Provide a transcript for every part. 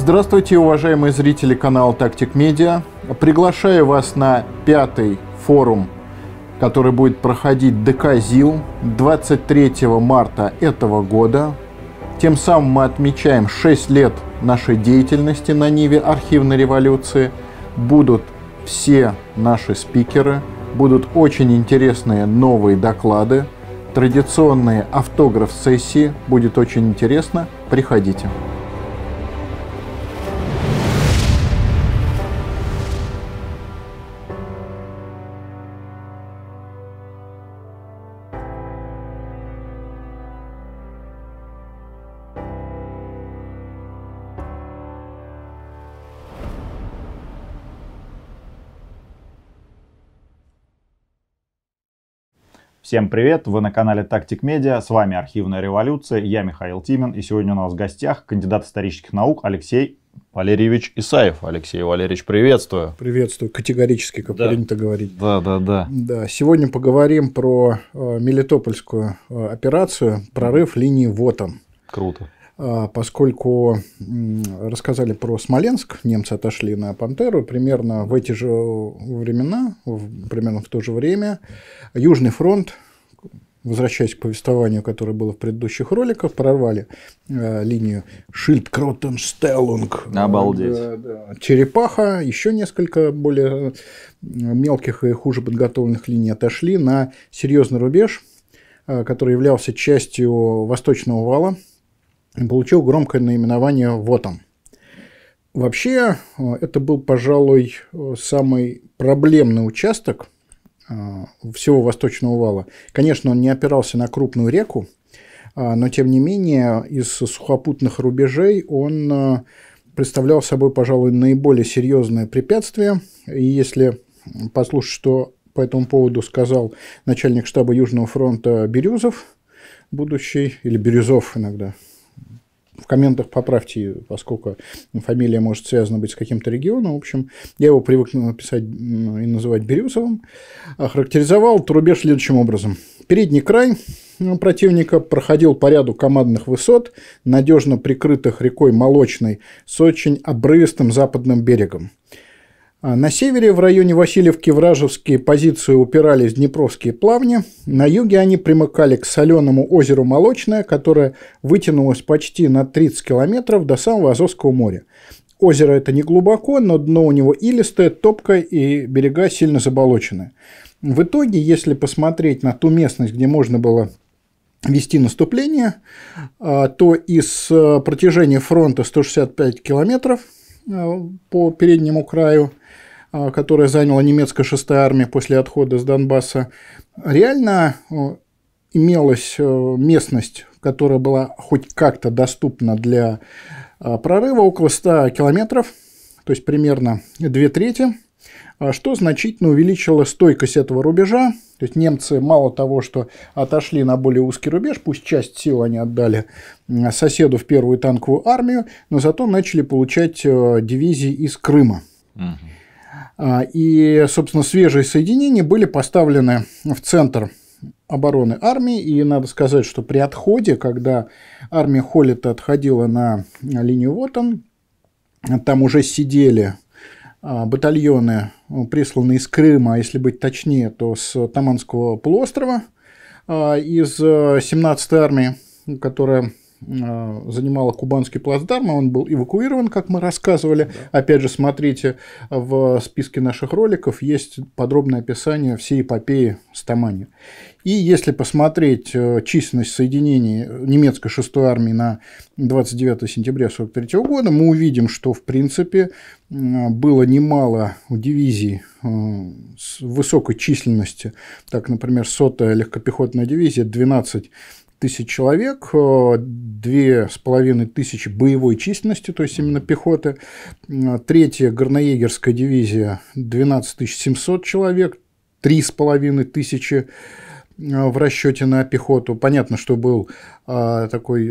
Здравствуйте, уважаемые зрители канала Тактик Медиа. Приглашаю вас на пятый форум, который будет проходить ДК ЗИЛ 23 марта этого года. Тем самым мы отмечаем 6 лет нашей деятельности на Ниве архивной революции. Будут все наши спикеры, будут очень интересные новые доклады, традиционные автограф-сессии. Будет очень интересно. Приходите. Всем привет, вы на канале Тактик Медиа, с вами Архивная Революция, я Михаил Тимин, и сегодня у нас в гостях кандидат исторических наук Алексей Валерьевич Исаев. Алексей Валерьевич, приветствую. Приветствую, категорически, как да. принято говорить. Да, да, да. Да, сегодня поговорим про э, Мелитопольскую э, операцию «Прорыв линии ВОТАН». Круто. А, поскольку рассказали про Смоленск, немцы отошли на Пантеру, примерно в эти же времена, в, примерно в то же время, Южный фронт, возвращаясь к повествованию, которое было в предыдущих роликах, прорвали э, линию Шильд Кротенштеллунг. Обалдеть. Э, да, черепаха, еще несколько более э, мелких и хуже подготовленных линий отошли на серьезный рубеж, э, который являлся частью восточного вала – получил громкое наименование вот он. Вообще, э, это был, пожалуй, э, самый проблемный участок э, всего Восточного вала. Конечно, он не опирался на крупную реку, а, но, тем не менее, из сухопутных рубежей он представлял собой, пожалуй, наиболее серьезное препятствие. И если послушать, что по этому поводу сказал начальник штаба Южного фронта Бирюзов, будущий, или Бирюзов иногда – комментах поправьте, поскольку фамилия может связана быть с каким-то регионом. В общем, я его привык написать и называть Бирюсовым. Охарактеризовал рубеж следующим образом. Передний край противника проходил по ряду командных высот, надежно прикрытых рекой Молочной, с очень обрывистым западным берегом. А на севере в районе Васильевки вражеские позиции упирались в Днепровские плавни, на юге они примыкали к соленому озеру Молочное, которое вытянулось почти на 30 километров до самого Азовского моря. Озеро это не глубоко, но дно у него илистое, топкое и берега сильно заболочены. В итоге, если посмотреть на ту местность, где можно было вести наступление, а, то из э, протяжения фронта 165 километров э, по переднему краю а, которое заняла немецкая шестая армия после отхода с Донбасса, реально имелась местность, которая была хоть как-то доступна для а, прорыва, около 100 километров, то есть примерно две трети, а, что значительно увеличило стойкость этого рубежа. То есть немцы мало того, что отошли на более узкий рубеж, пусть часть сил они отдали соседу в первую танковую армию, но зато начали получать дивизии из Крыма. Угу. А, и, собственно, свежие соединения были поставлены в центр обороны армии. И надо сказать, что при отходе, когда армия Холлита отходила на линию Вотон, там уже сидели а, батальоны, присланные из Крыма, а если быть точнее, то с Таманского полуострова, из 17-й э, армии, которая а, занимала кубанский плацдарм, и он был эвакуирован, как мы рассказывали. Да. Опять же, смотрите, в списке наших роликов есть подробное описание всей эпопеи с Тамани. И если посмотреть э, численность соединений немецкой 6-й армии на 29 сентября 1943 года, мы увидим, что, в принципе, было немало дивизий э, с высокой численностью. Так, например, 100-я легкопехотная дивизия, 12 тысяч человек, э, две с половиной тысячи боевой численности, то есть именно пехоты, третья горноегерская дивизия 12 700 человек, три с половиной тысячи э, в расчете на пехоту. Понятно, что был э, такой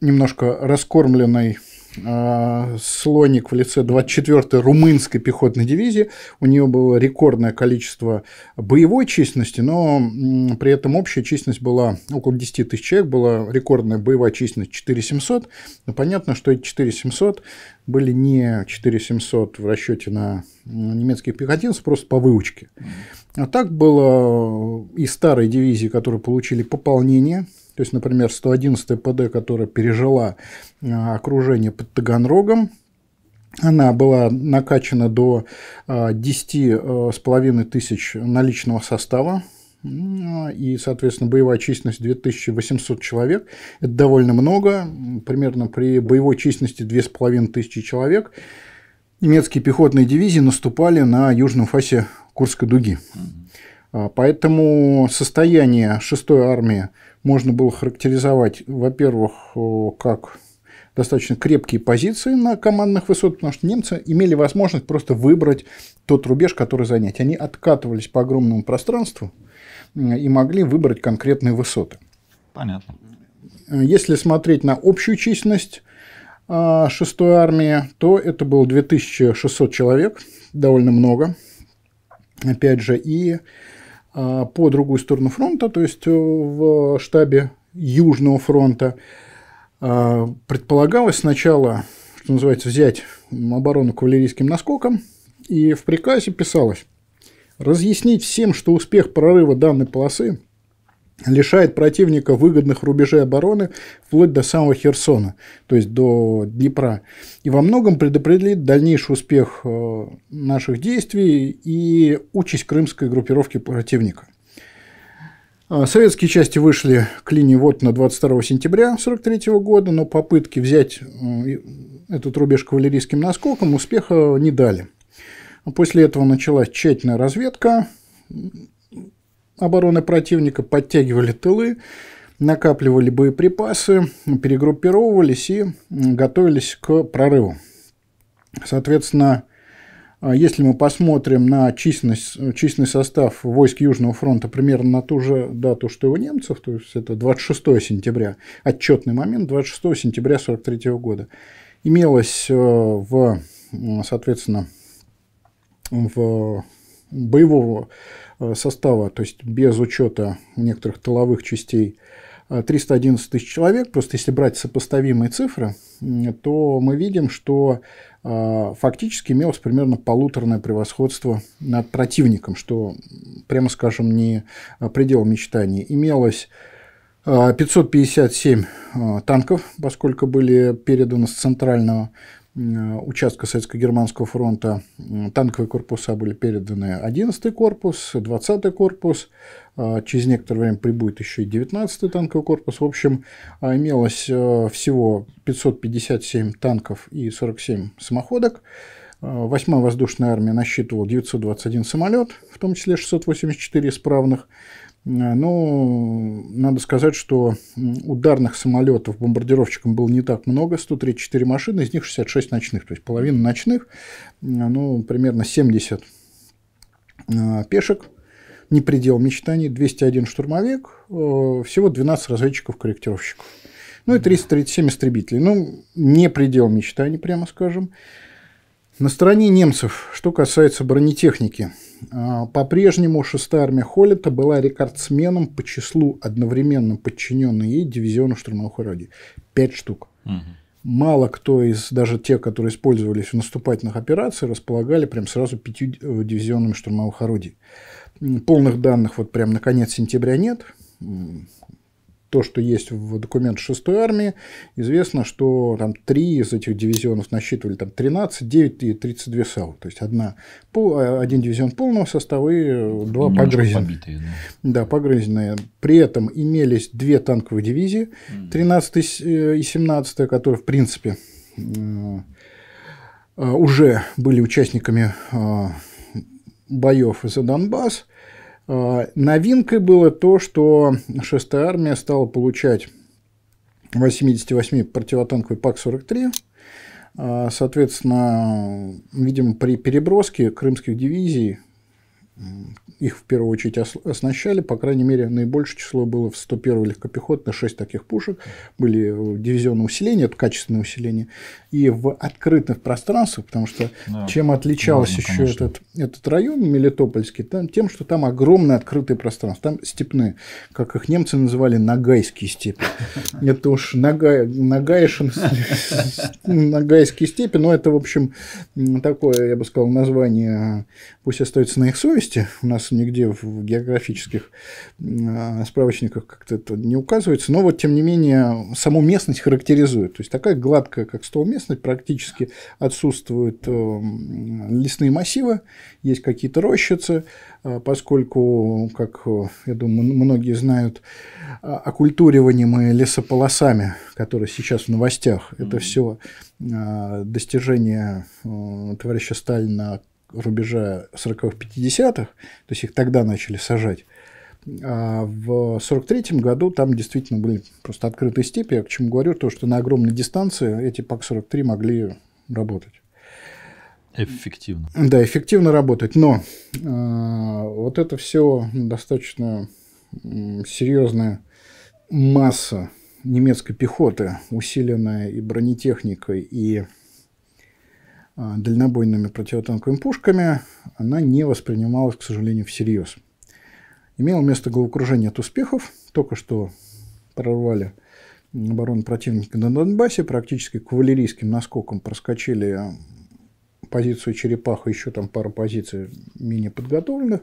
немножко раскормленный а, Слоник в лице 24-й румынской пехотной дивизии. У нее было рекордное количество боевой численности, но при этом общая численность была около 10 тысяч человек, была рекордная боевая численность 4700. Но понятно, что эти 4700 были не 4700 в расчете на немецких пехотинцев, просто по выучке. А так было э, и старые дивизии, которые получили пополнение – то есть, например, 111 ПД, которая пережила э, окружение под Таганрогом, она была накачана до 10,5 э, э, тысяч наличного состава, и, соответственно, боевая численность 2800 человек. Это довольно много. Примерно при боевой численности 2500 человек немецкие пехотные дивизии наступали на южном фасе Курской дуги. Поэтому состояние 6-й армии – можно было характеризовать, во-первых, э, как достаточно крепкие позиции на командных высотах, потому что немцы имели возможность просто выбрать тот рубеж, который занять. Они откатывались по огромному пространству и могли выбрать конкретные высоты. Понятно. Э, если смотреть на общую численность 6-й э, армии, то это было 2600 человек, довольно много, опять же, и а, по другую сторону фронта, то есть э, в штабе Южного фронта, а, предполагалось сначала, что называется, взять оборону кавалерийским наскоком, и в приказе писалось разъяснить всем, что успех прорыва данной полосы лишает противника выгодных рубежей обороны вплоть до самого Херсона, то есть до Днепра, и во многом предопределит дальнейший успех э, наших действий и участь крымской группировки противника. Э, советские части вышли к линии вот на 22 сентября 1943 года, но попытки взять э, этот рубеж кавалерийским наскоком успеха не дали. После этого началась тщательная разведка, обороны противника, подтягивали тылы, накапливали боеприпасы, перегруппировывались и готовились к прорыву. Соответственно, а, если мы посмотрим на численность, э, численный состав войск Южного фронта примерно на ту же дату, что и у немцев, то есть это 26 сентября, отчетный момент 26 сентября 1943 года, имелось э, в, соответственно, в э, боевого Э, состава, то есть без учета некоторых тыловых частей, 311 э, тысяч человек, просто если брать сопоставимые цифры, то мы видим, что э, фактически имелось примерно полуторное превосходство над противником, что, прямо скажем, не предел мечтаний. Имелось 557 танков, поскольку были переданы с центрального Э, участка Советско-Германского фронта танковые корпуса были переданы 11-й корпус, 20-й корпус, э, через некоторое время прибудет еще и 19-й танковый корпус. В общем, э, имелось всего 557 танков и 47 самоходок. 8-я воздушная армия насчитывала 921 самолет, в том числе 684 исправных. Э, ну, надо сказать, что ударных самолетов бомбардировщикам было не так много, 134 машины, из них 66 ночных, то есть половина ночных, э, ну, примерно 70 э, пешек, не предел мечтаний, 201 штурмовик, всего 12 разведчиков-корректировщиков. Ну и 337 истребителей. Ну, не предел мечтаний, прямо скажем. На стороне немцев, что касается бронетехники – а, по-прежнему 6-я армия Холлита была рекордсменом по числу одновременно подчиненной ей дивизиону штурмовых орудий. Пять штук. Угу. Мало кто из, даже те, которые использовались в наступательных операциях, располагали прям сразу пятью э, дивизионами штурмовых орудий. Полных данных вот прям на конец сентября нет то, что есть в документах 6 армии, известно, что там три из этих дивизионов насчитывали там 13, 9 и 32 САУ. То есть одна, пол, э, один дивизион полного состава и э, два погрызенные. Побитые, да. да, погрызенные. При этом имелись две танковые дивизии, 13 э, и 17, которые, в принципе, уже были участниками боев за Донбасс. А, новинкой было то, что 6-я армия стала получать 88 противотанковый ПАК-43. А, соответственно, видимо, при переброске крымских дивизий их в первую очередь оснащали, по крайней мере, наибольшее число было в 101 легкопехотной, 6 таких пушек, были дивизионные усиления, это качественное усиление, и в открытых пространствах, потому что да, чем отличался да, еще этот, этот район Мелитопольский, там, тем, что там огромные открытые пространства, там степные, как их немцы называли, нагайские степи. Это уж нагайские степи, но это, в общем, такое, я бы сказал, название пусть остается на их совести, у нас нигде в географических а, справочниках как-то это не указывается, но вот, тем не менее, саму местность характеризует. То есть, такая гладкая, как стол местность, практически отсутствуют эм, лесные массивы, есть какие-то рощицы, э, поскольку, как, э, я думаю, многие знают, а, оккультуриванием и лесополосами, которые сейчас в новостях, mm-hmm. это все э, достижение товарища Сталина рубежа 40-х-50-х, то есть их тогда начали сажать. А в 1943 году там действительно были просто открытые степи. Я к чему говорю, то, что на огромной дистанции эти ПАК-43 могли работать. Эффективно. Да, эффективно работать. Но э, вот это все достаточно серьезная масса немецкой пехоты, усиленная и бронетехникой, и а, дальнобойными противотанковыми пушками, она не воспринималась, к сожалению, всерьез имело место головокружение от успехов. Только что прорвали оборону противника на Донбассе, практически кавалерийским наскоком проскочили позицию черепаха, еще там пару позиций менее подготовленных.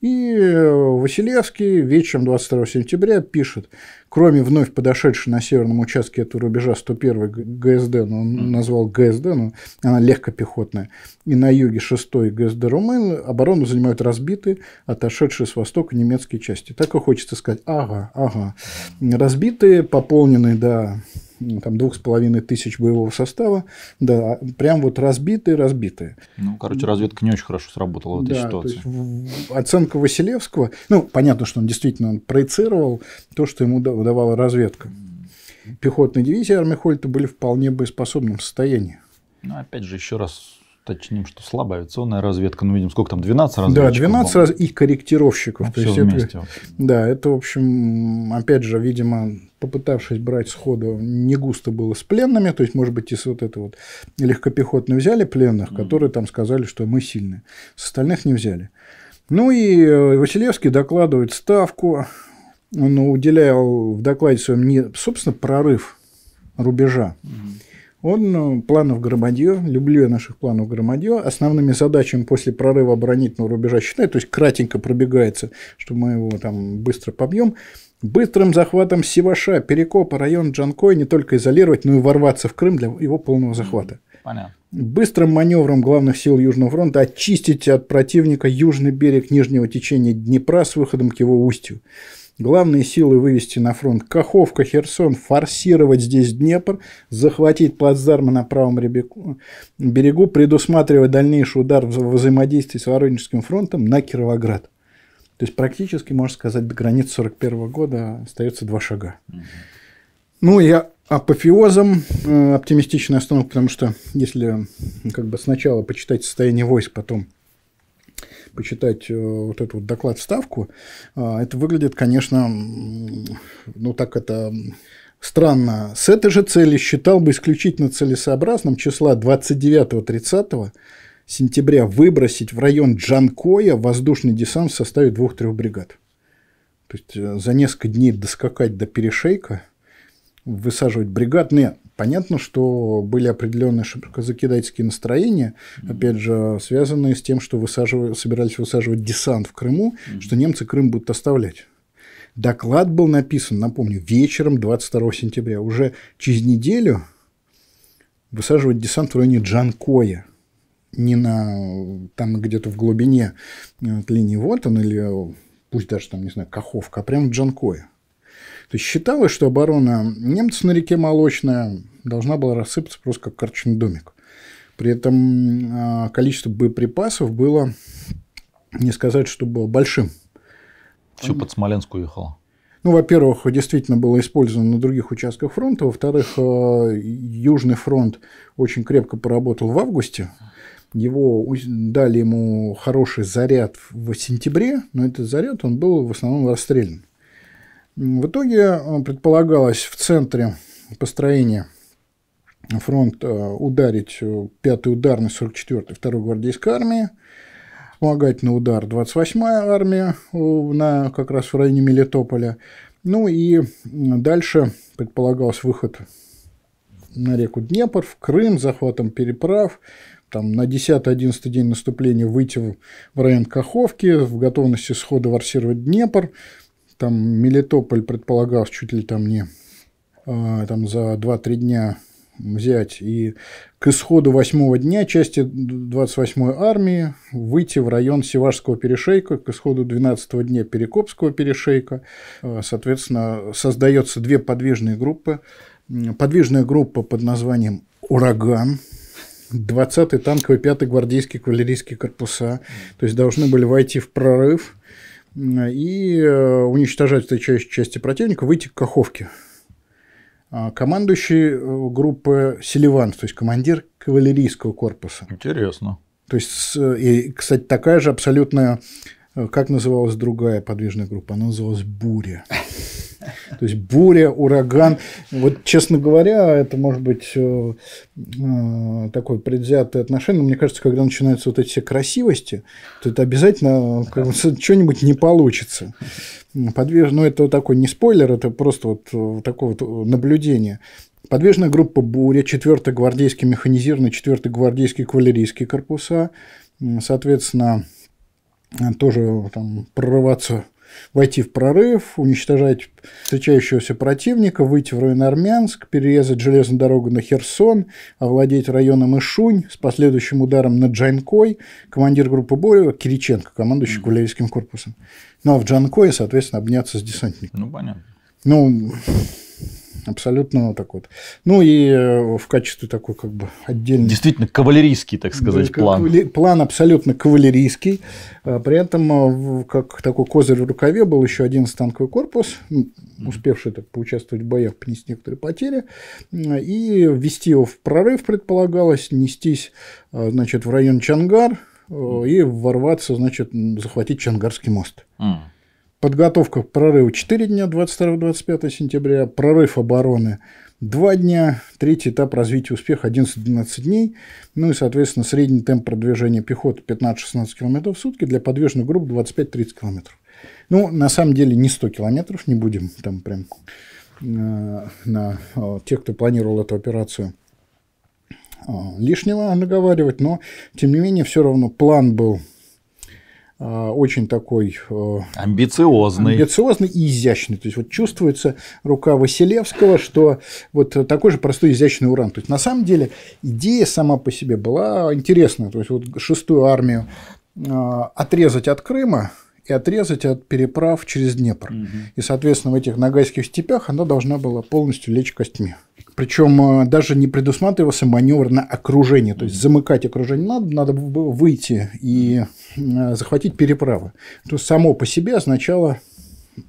И Василевский вечером 22 сентября пишет, кроме вновь подошедшей на северном участке этого рубежа 101 ГСД, но он назвал ГСД, но она легкопехотная, и на юге 6 ГСД Румын, оборону занимают разбитые, отошедшие с востока немецкие части. Так и хочется сказать, ага, ага. Разбитые, пополненные, да, там, двух с половиной тысяч боевого состава, да, прям вот разбитые-разбитые. Ну, короче, разведка не очень хорошо сработала в этой да, ситуации. есть, оценка Василевского, ну, понятно, что он действительно он проецировал то, что ему давала разведка. Пехотные дивизии армии Хольта были в вполне боеспособном состоянии. Ну, опять же, еще раз точним, что слабая авиационная разведка. Ну, видим, сколько там, 12 разведчиков? Да, 12 раз и корректировщиков. Ну, то все есть вместе. Это, да, это, в общем, опять же, видимо, попытавшись брать сходу, не густо было с пленными, то есть, может быть, из вот это вот легкопехотно взяли пленных, которые там сказали, что мы сильные, с остальных не взяли. Ну и э, Василевский докладывает ставку, он уделял в докладе своем не, собственно, прорыв рубежа, Он э, планов Громадье, люблю я наших планов Громадье, основными задачами после прорыва оборонительного рубежа считает, то есть кратенько пробегается, что мы его там быстро побьем. Быстрым захватом Севаша, Перекопа, район Джанкой не только изолировать, но и ворваться в Крым для его полного захвата. Понятно. Быстрым маневром главных сил Южного фронта очистить от противника южный берег нижнего течения Днепра с выходом к его устью. Главные силы вывести на фронт Каховка, Херсон, форсировать здесь Днепр, захватить плацдармы на правом берегу, предусматривая дальнейший удар в взаимодействии с Воронежским фронтом на Кировоград. То есть практически, можно сказать, до границ 41 года остается два шага. Угу. Ну я апофеозом э, оптимистичная остановка, потому что если как бы сначала почитать состояние войск, потом почитать э, вот этот вот доклад вставку, э, это выглядит, конечно, ну так это странно. С этой же цели считал бы исключительно целесообразным числа 29-30 сентября выбросить в район Джанкоя воздушный десант в составе двух-трех бригад. То есть э, за несколько дней доскакать до перешейка, высаживать бригад. Ну, понятно, что были определенные шибко-закидательские настроения, mm-hmm. опять же, связанные с тем, что высаживали, собирались высаживать десант в Крыму, mm-hmm. что немцы Крым будут оставлять. Доклад был написан, напомню, вечером 22 сентября. Уже через неделю высаживать десант в районе Джанкоя не на там где-то в глубине э, от линии вот он или пусть даже там, не знаю, Каховка, а прямо в Джанкое. То есть считалось, что оборона немцев на реке Молочная должна была рассыпаться просто как карточный домик. При этом а, количество боеприпасов было, не сказать, чтобы большим. Все под Смоленск уехало. Ну, во-первых, действительно было использовано на других участках фронта. Во-вторых, э, Южный фронт очень крепко поработал в августе его дали ему хороший заряд в сентябре, но этот заряд он был в основном расстрелян. В итоге э, предполагалось в центре построения фронт э, ударить 5-й ударный 44-й 2 гвардейской армии, помогать на удар 28-я армия э, на, как раз в районе Мелитополя. Ну и дальше предполагался выход на реку Днепр, в Крым, захватом переправ – там, на 10-11 день наступления выйти в, в район Каховки, в готовности схода ворсировать Днепр. Там Мелитополь предполагал чуть ли там не э, там, за 2-3 дня взять. И к исходу 8 дня части 28-й армии выйти в район Севашского перешейка, к исходу 12 дня Перекопского перешейка. А, соответственно, создается две подвижные группы. Подвижная группа под названием «Ураган», 20-й танковый, 5-й гвардейский кавалерийский корпуса. То есть должны были войти в прорыв и э, уничтожать встречающие части противника, выйти к Каховке. А командующий э, группы Селиван, то есть командир кавалерийского корпуса. Интересно. То есть, э, и, кстати, такая же абсолютная, как называлась другая подвижная группа, она называлась «Буря». То есть буря, ураган. Вот, честно говоря, это может быть э, э, такое предвзятое отношение. Но мне кажется, когда начинаются вот эти все красивости, то это обязательно э, что-нибудь не получится. Подвиж... Ну, это такой не спойлер, это просто вот такое вот наблюдение. Подвижная группа «Буря», гвардейский механизированный, 4 гвардейский кавалерийский корпуса, соответственно, тоже там прорываться войти в прорыв, уничтожать встречающегося противника, выйти в район Армянск, перерезать железную дорогу на Херсон, овладеть районом Ишунь с последующим ударом на Джанкой, командир группы боя Кириченко, командующий mm кавалерийским корпусом. Ну а в Джанкое, соответственно, обняться с десантником. Ну, понятно. Ну, абсолютно вот так вот. Ну и э, в качестве такой как бы отдельный... Действительно кавалерийский, так сказать, да, план. План абсолютно кавалерийский. А при этом э, как такой козырь в рукаве был еще один танковый корпус, успевший так поучаствовать в боях, понести некоторые потери, и ввести его в прорыв предполагалось, нестись э, значит, в район Чангар, и ворваться, значит, захватить Чангарский мост. Mm. Подготовка к прорыву 4 дня, 22-25 сентября. Прорыв обороны 2 дня. Третий этап развития успеха 11-12 дней. Ну и, соответственно, средний темп продвижения пехоты 15-16 км в сутки. Для подвижных групп 25-30 км. Ну, на самом деле, не 100 километров, не будем там прям э, на э, тех, кто планировал эту операцию, э, лишнего наговаривать, но, тем не менее, все равно план был а, очень такой э, амбициозный. амбициозный и изящный. То есть вот чувствуется рука Василевского, что вот такой же простой изящный уран. То есть на самом деле идея сама по себе была интересная. То есть вот шестую армию а, отрезать от Крыма и отрезать от переправ через Днепр. Угу. И, соответственно, в этих Ногайских степях она должна была полностью лечь костьми. Причем э, даже не предусматривался маневр на окружение, то есть замыкать окружение надо, надо было выйти и э, захватить переправы. То есть само по себе означало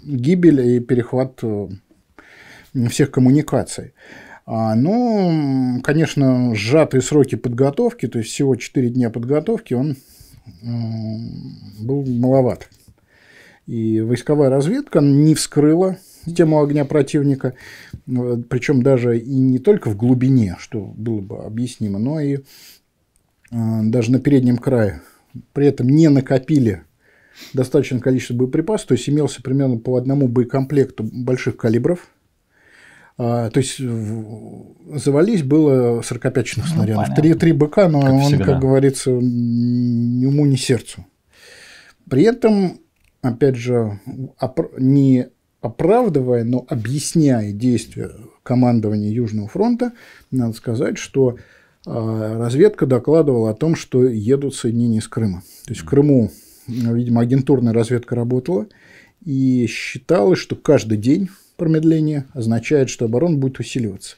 гибель и перехват э, всех коммуникаций. А, но, конечно, сжатые сроки подготовки, то есть всего 4 дня подготовки, он был маловат и войсковая разведка не вскрыла тему огня противника, э, причем даже и не только в глубине, что было бы объяснимо, но и э, даже на переднем крае. При этом не накопили достаточное количество боеприпасов, то есть имелся примерно по одному боекомплекту больших калибров. А, то есть завались было 45 чных ну, снарядов. Ну, три, три быка, но как он, всегда. как говорится, ни уму, ни сердцу. При этом опять же, оп- не оправдывая, но объясняя действия командования Южного фронта, надо сказать, что а, разведка докладывала о том, что едут соединения с Крыма. То есть в Крыму, видимо, агентурная разведка работала и считалось, что каждый день промедления означает, что оборона будет усиливаться.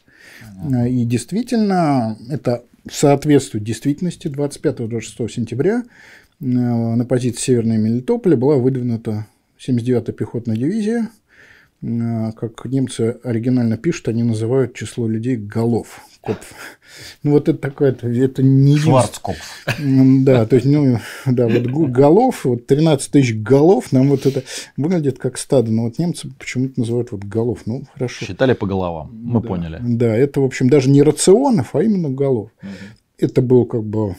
И действительно, это соответствует действительности 25-26 сентября Э, на позиции Северной Мелитополя была выдвинута 79-я пехотная дивизия. Э, как немцы оригинально пишут, они называют число людей голов. Копф. Ну, вот это такое, это, это не... Шварцкопф. Да, то есть, ну, да, вот голов, вот 13 тысяч голов, нам вот это выглядит как стадо, но вот немцы почему-то называют вот голов, ну, хорошо. Считали по головам, мы да, поняли. Да, это, в общем, даже не рационов, а именно голов. Угу. Это был как бы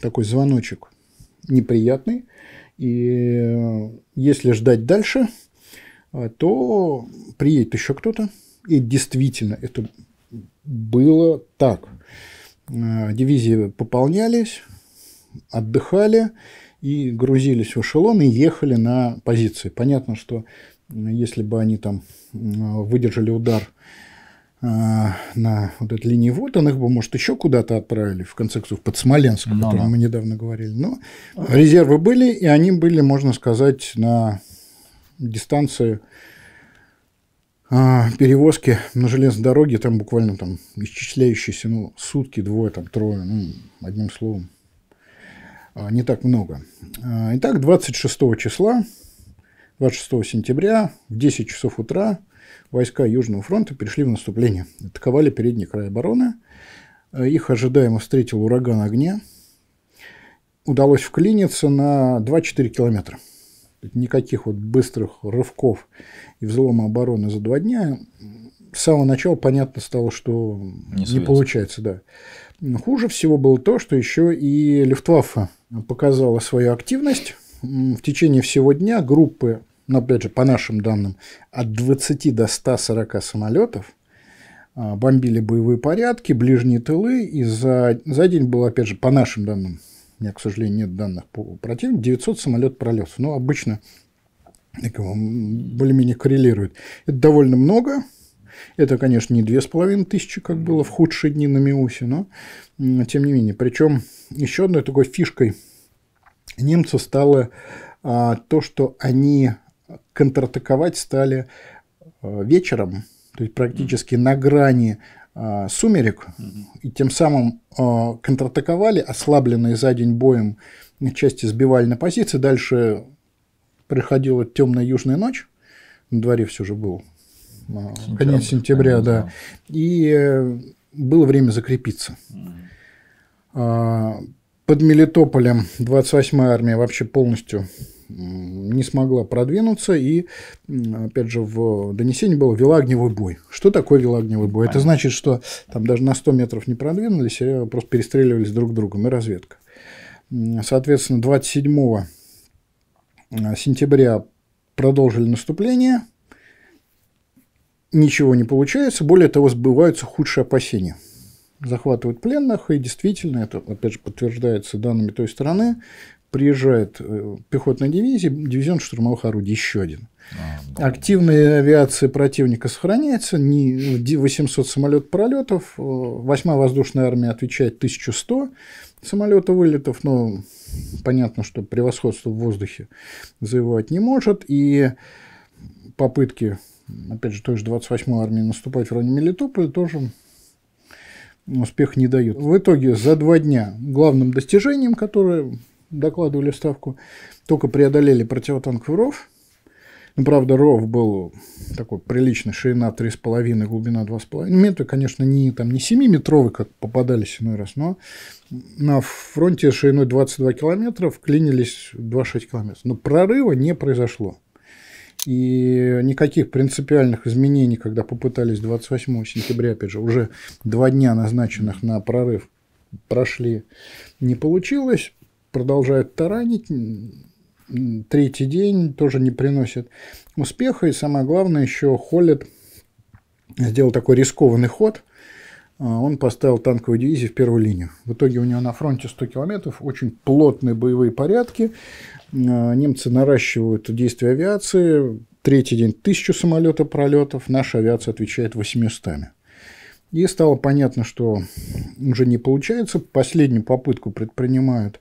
такой звоночек неприятный. И э, если ждать дальше, э, то приедет еще кто-то. И действительно, это было так. Э, дивизии пополнялись, отдыхали и грузились в эшелон и ехали на позиции. Понятно, что если бы они там выдержали удар а, на вот этой линии вот, Вотан, их бы, может, еще куда-то отправили, в конце концов, под Смоленск, о ну котором мы недавно говорили. Но резервы были, и они были, можно сказать, на дистанции а, перевозки на железной дороге, там буквально там исчисляющиеся ну, сутки, двое, там трое, ну, одним словом, а, не так много. Итак, 26 числа, 26 сентября в 10 часов утра войска Южного фронта перешли в наступление, атаковали передний край обороны. Э, их ожидаемо встретил ураган огня. Удалось вклиниться на 2-4 километра. Никаких вот быстрых рывков и взлома обороны за два дня. С самого начала понятно стало, что не, не получается. Да. Хуже всего было то, что еще и Люфтваффе показала свою активность. В течение всего дня группы но опять же, по нашим данным, от 20 до 140 самолетов а, бомбили боевые порядки, ближние тылы, и за, за день было, опять же, по нашим данным, у меня, к сожалению, нет данных по противнику, 900 самолет пролез. Но ну, обычно более-менее коррелирует. Это довольно много, это, конечно, не две с половиной тысячи, как было в худшие дни на Миусе, но тем не менее. Причем еще одной такой фишкой немцев стало а, то, что они контратаковать стали э, вечером, то есть практически на грани э, сумерек, и тем самым э, контратаковали, ослабленные за день боем части сбивали на позиции, дальше приходила темная южная ночь, на дворе все же был сентябрь, конец сентября, конец, да, и было время закрепиться. Под Мелитополем 28-я армия вообще полностью не смогла продвинуться и, опять же, в донесении было «вела огневой бой». Что такое «вела огневой бой»? Понятно. Это значит, что там даже на 100 метров не продвинулись, а просто перестреливались друг другом, и разведка. Соответственно, 27 а, сентября продолжили наступление, ничего не получается, более того, сбываются худшие опасения – захватывают пленных, и действительно, это опять же подтверждается данными той стороны, приезжает э, пехотная дивизия, дивизион штурмовых орудий еще один. А, Активная авиация противника сохраняется, 800 самолет пролетов, 8 воздушная армия отвечает 1100 самолета вылетов, но понятно, что превосходство в воздухе завоевать не может, и попытки, опять же, той же 28-й армии наступать в районе Мелитополя тоже успех не дают. В итоге за два дня главным достижением, которое докладывали ставку, только преодолели противотанковый ров. Ну, правда, ров был такой приличный, ширина 3,5, глубина 2,5 ну, метра. Конечно, не, там, не 7-метровый, как попадались иной раз, но на фронте шириной 22 километра вклинились 2,6 километра. Но прорыва не произошло. И никаких принципиальных изменений, когда попытались 28 сентября, опять же, уже два дня назначенных на прорыв прошли, не получилось продолжают таранить, третий день тоже не приносит успеха, и самое главное, еще Холлет сделал такой рискованный ход, а, он поставил танковую дивизию в первую линию. В итоге у него на фронте 100 километров, очень плотные боевые порядки, а, немцы наращивают действия авиации, третий день 1000 самолетов пролетов, наша авиация отвечает 800. И стало понятно, что уже не получается, последнюю попытку предпринимают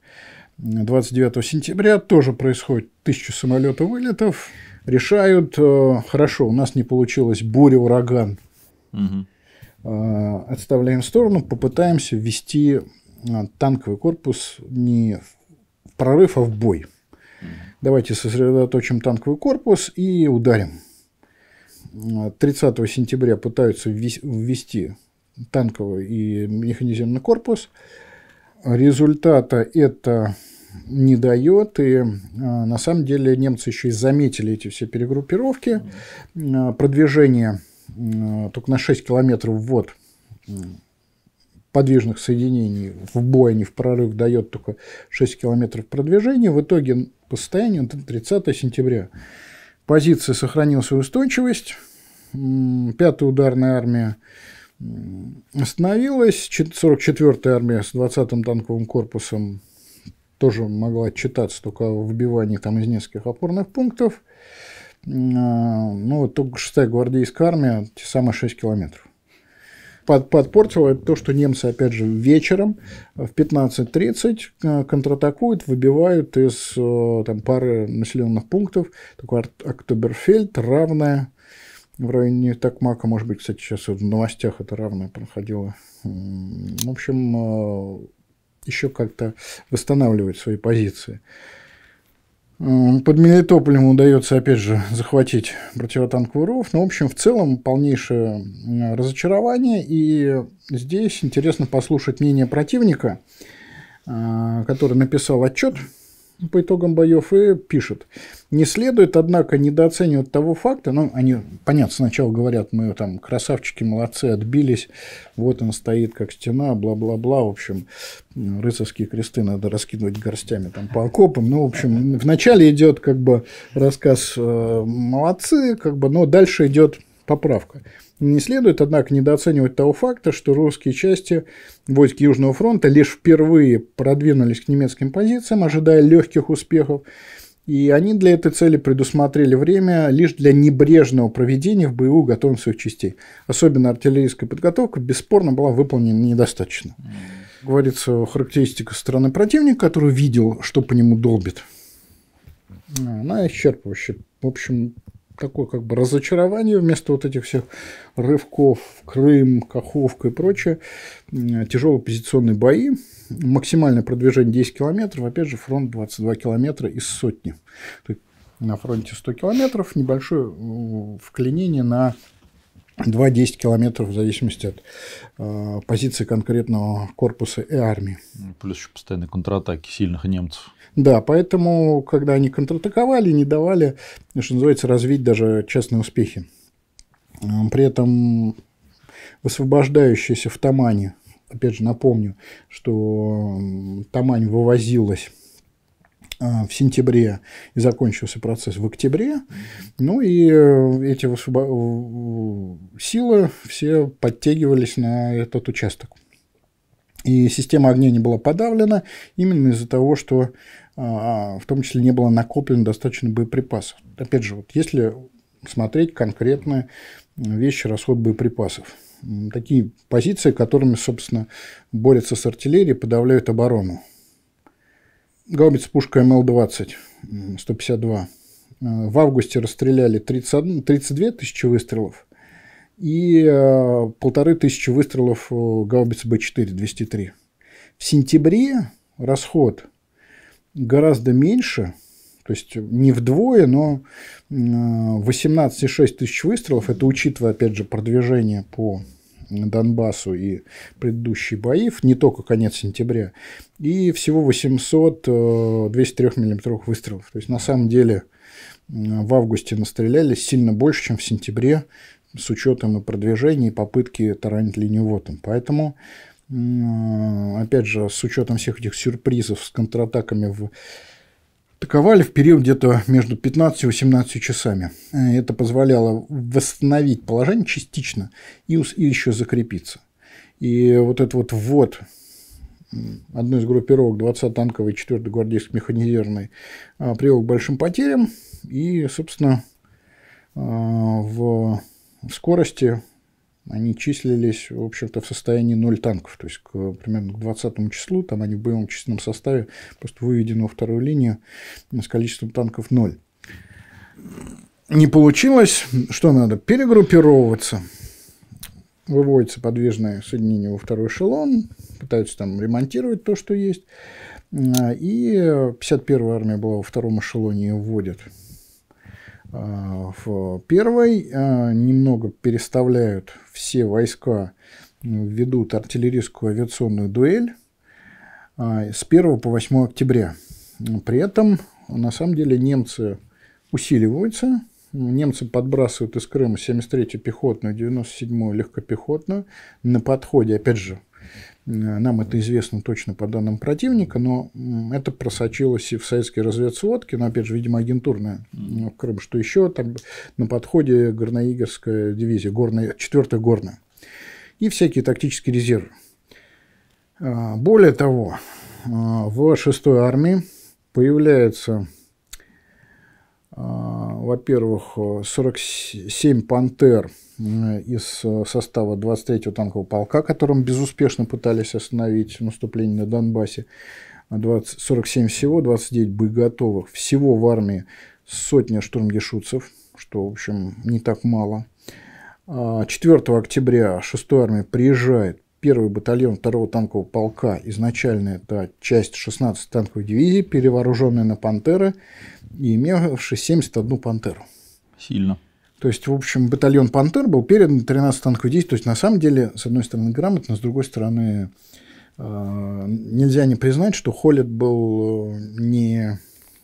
29 сентября тоже происходит тысяча самолетов вылетов. Решают, э, хорошо, у нас не получилось буря, ураган. Угу. Отставляем в сторону, попытаемся ввести э, танковый корпус не в прорыв, а в бой. Угу. Давайте сосредоточим танковый корпус и ударим. 30 сентября пытаются ввести танковый и механизированный корпус результата это не дает. И а, на самом деле немцы еще и заметили эти все перегруппировки. А, продвижение а, только на 6 километров вот подвижных соединений в бой, не в прорыв, дает только 6 километров продвижения. В итоге по состоянию 30 ну, сентября позиция сохранила свою устойчивость. Пятая ударная армия остановилась. 44-я армия с 20-м танковым корпусом тоже могла отчитаться только о выбивании там, из нескольких опорных пунктов. А, ну, вот только 6-я гвардейская армия, те самые 6 километров. Под, подпортило это то, что немцы, опять же, вечером в 15.30 э, контратакуют, выбивают из э, там, пары населенных пунктов такой Октоберфельд, равная в районе Токмака, может быть, кстати, сейчас в новостях это равное проходило. В общем, э, еще как-то восстанавливает свои позиции. Э, под Мелитополем удается, опять же, захватить противотанковый ров. Но, ну, в общем, в целом полнейшее э, разочарование. И здесь интересно послушать мнение противника, который написал отчет по итогам боев и пишет. Не следует, однако, недооценивать того факта, ну, они, понятно, сначала говорят, мы там красавчики, молодцы, отбились, вот он стоит как стена, бла-бла-бла, в общем, рыцарские кресты надо раскидывать горстями там по окопам, ну, в общем, вначале идет как бы рассказ э, молодцы, как бы, но дальше идет поправка. Не следует, однако, недооценивать того факта, что русские части войск Южного фронта лишь впервые продвинулись к немецким позициям, ожидая легких успехов, и они для этой цели предусмотрели время лишь для небрежного проведения в боевую готовность своих частей. Особенно артиллерийская подготовка, бесспорно, была выполнена недостаточно. Говорится характеристика стороны противника, который видел, что по нему долбит. Она исчерпывающая. В общем, такое как бы разочарование вместо вот этих всех рывков в Крым, Каховка и прочее. Э, тяжелые позиционные бои, максимальное продвижение 10 километров, опять же фронт 22 километра из сотни. То есть на фронте 100 километров, небольшое э, вклинение на 2-10 километров в зависимости от э, позиции конкретного корпуса и армии. Плюс еще постоянные контратаки сильных немцев. Да, поэтому, когда они контратаковали, не давали, что называется, развить даже частные успехи. При этом высвобождающаяся в Тамане, опять же напомню, что Тамань вывозилась а, в сентябре и закончился процесс в октябре. Ну и э, эти силы все подтягивались на этот участок. И система огня не была подавлена именно из-за того, что а, в том числе не было накоплено достаточно боеприпасов. Опять же, вот если смотреть конкретно вещи, расход боеприпасов. Такие позиции, которыми, собственно, борются с артиллерией, подавляют оборону. Гаубица пушка МЛ-20, 152. Э, в августе расстреляли 31, 32 тысячи выстрелов и э, полторы тысячи выстрелов э, гаубицы Б-4, 203. В сентябре расход – гораздо меньше, то есть не вдвое, но 18,6 э, тысяч выстрелов, это учитывая, опять же, продвижение по Донбассу и предыдущие бои, не только конец сентября, и всего 800 203 э, миллиметровых выстрелов. То есть, на самом деле, э, в августе настреляли сильно больше, чем в сентябре, с учетом и продвижения, и попытки таранить линию вотом. Поэтому опять же, с учетом всех этих сюрпризов с контратаками в атаковали в период где-то между 15 и 18 часами. Э, это позволяло восстановить положение частично и, еще закрепиться. И вот этот вот ввод одной из группировок 20 танковой 4 гвардейской механизированной э, привел к большим потерям. И, собственно, э, в скорости они числились, в общем-то, в состоянии ноль танков. То есть, к, примерно к 20 числу, там они в боевом численном составе просто выведены во вторую линию с количеством танков ноль. Не получилось, что надо? Перегруппировываться. выводится подвижное соединение во второй эшелон, пытаются там ремонтировать то, что есть. Э, и 51-я армия была во втором эшелоне и вводит а, в первой, а, немного переставляют все войска, ведут артиллерийскую авиационную дуэль а, с 1 по 8 октября. При этом, на самом деле, немцы усиливаются, немцы подбрасывают из Крыма 73-ю пехотную, 97-ю легкопехотную. На подходе, опять же, Э, нам это известно точно по данным противника, но это просочилось и в советские разведсводки, но, опять же, видимо, агентурная в ну, Крым, что еще там на подходе горноигерская дивизия, горная, 4 горная, и всякие тактические резервы. А, более того, а, в 6-й армии появляется а, во-первых, 47 пантер – Э, из э, состава 23-го танкового полка, которым безуспешно пытались остановить наступление на Донбассе. 20, 47 всего, 29 боеготовых. Всего в армии сотня штурмгешутцев, что, в общем, не так мало. 4 а, октября 6-й армии приезжает первый батальон 2-го танкового полка. Изначально это часть 16-й танковой дивизии, перевооруженная на «Пантеры» и имевшая 71 «Пантеру». Сильно. То есть, в общем, батальон «Пантер» был передан 13 танковый действий. То есть, на самом деле, с одной стороны, грамотно, с другой стороны, а, нельзя не признать, что Холлет был э, не,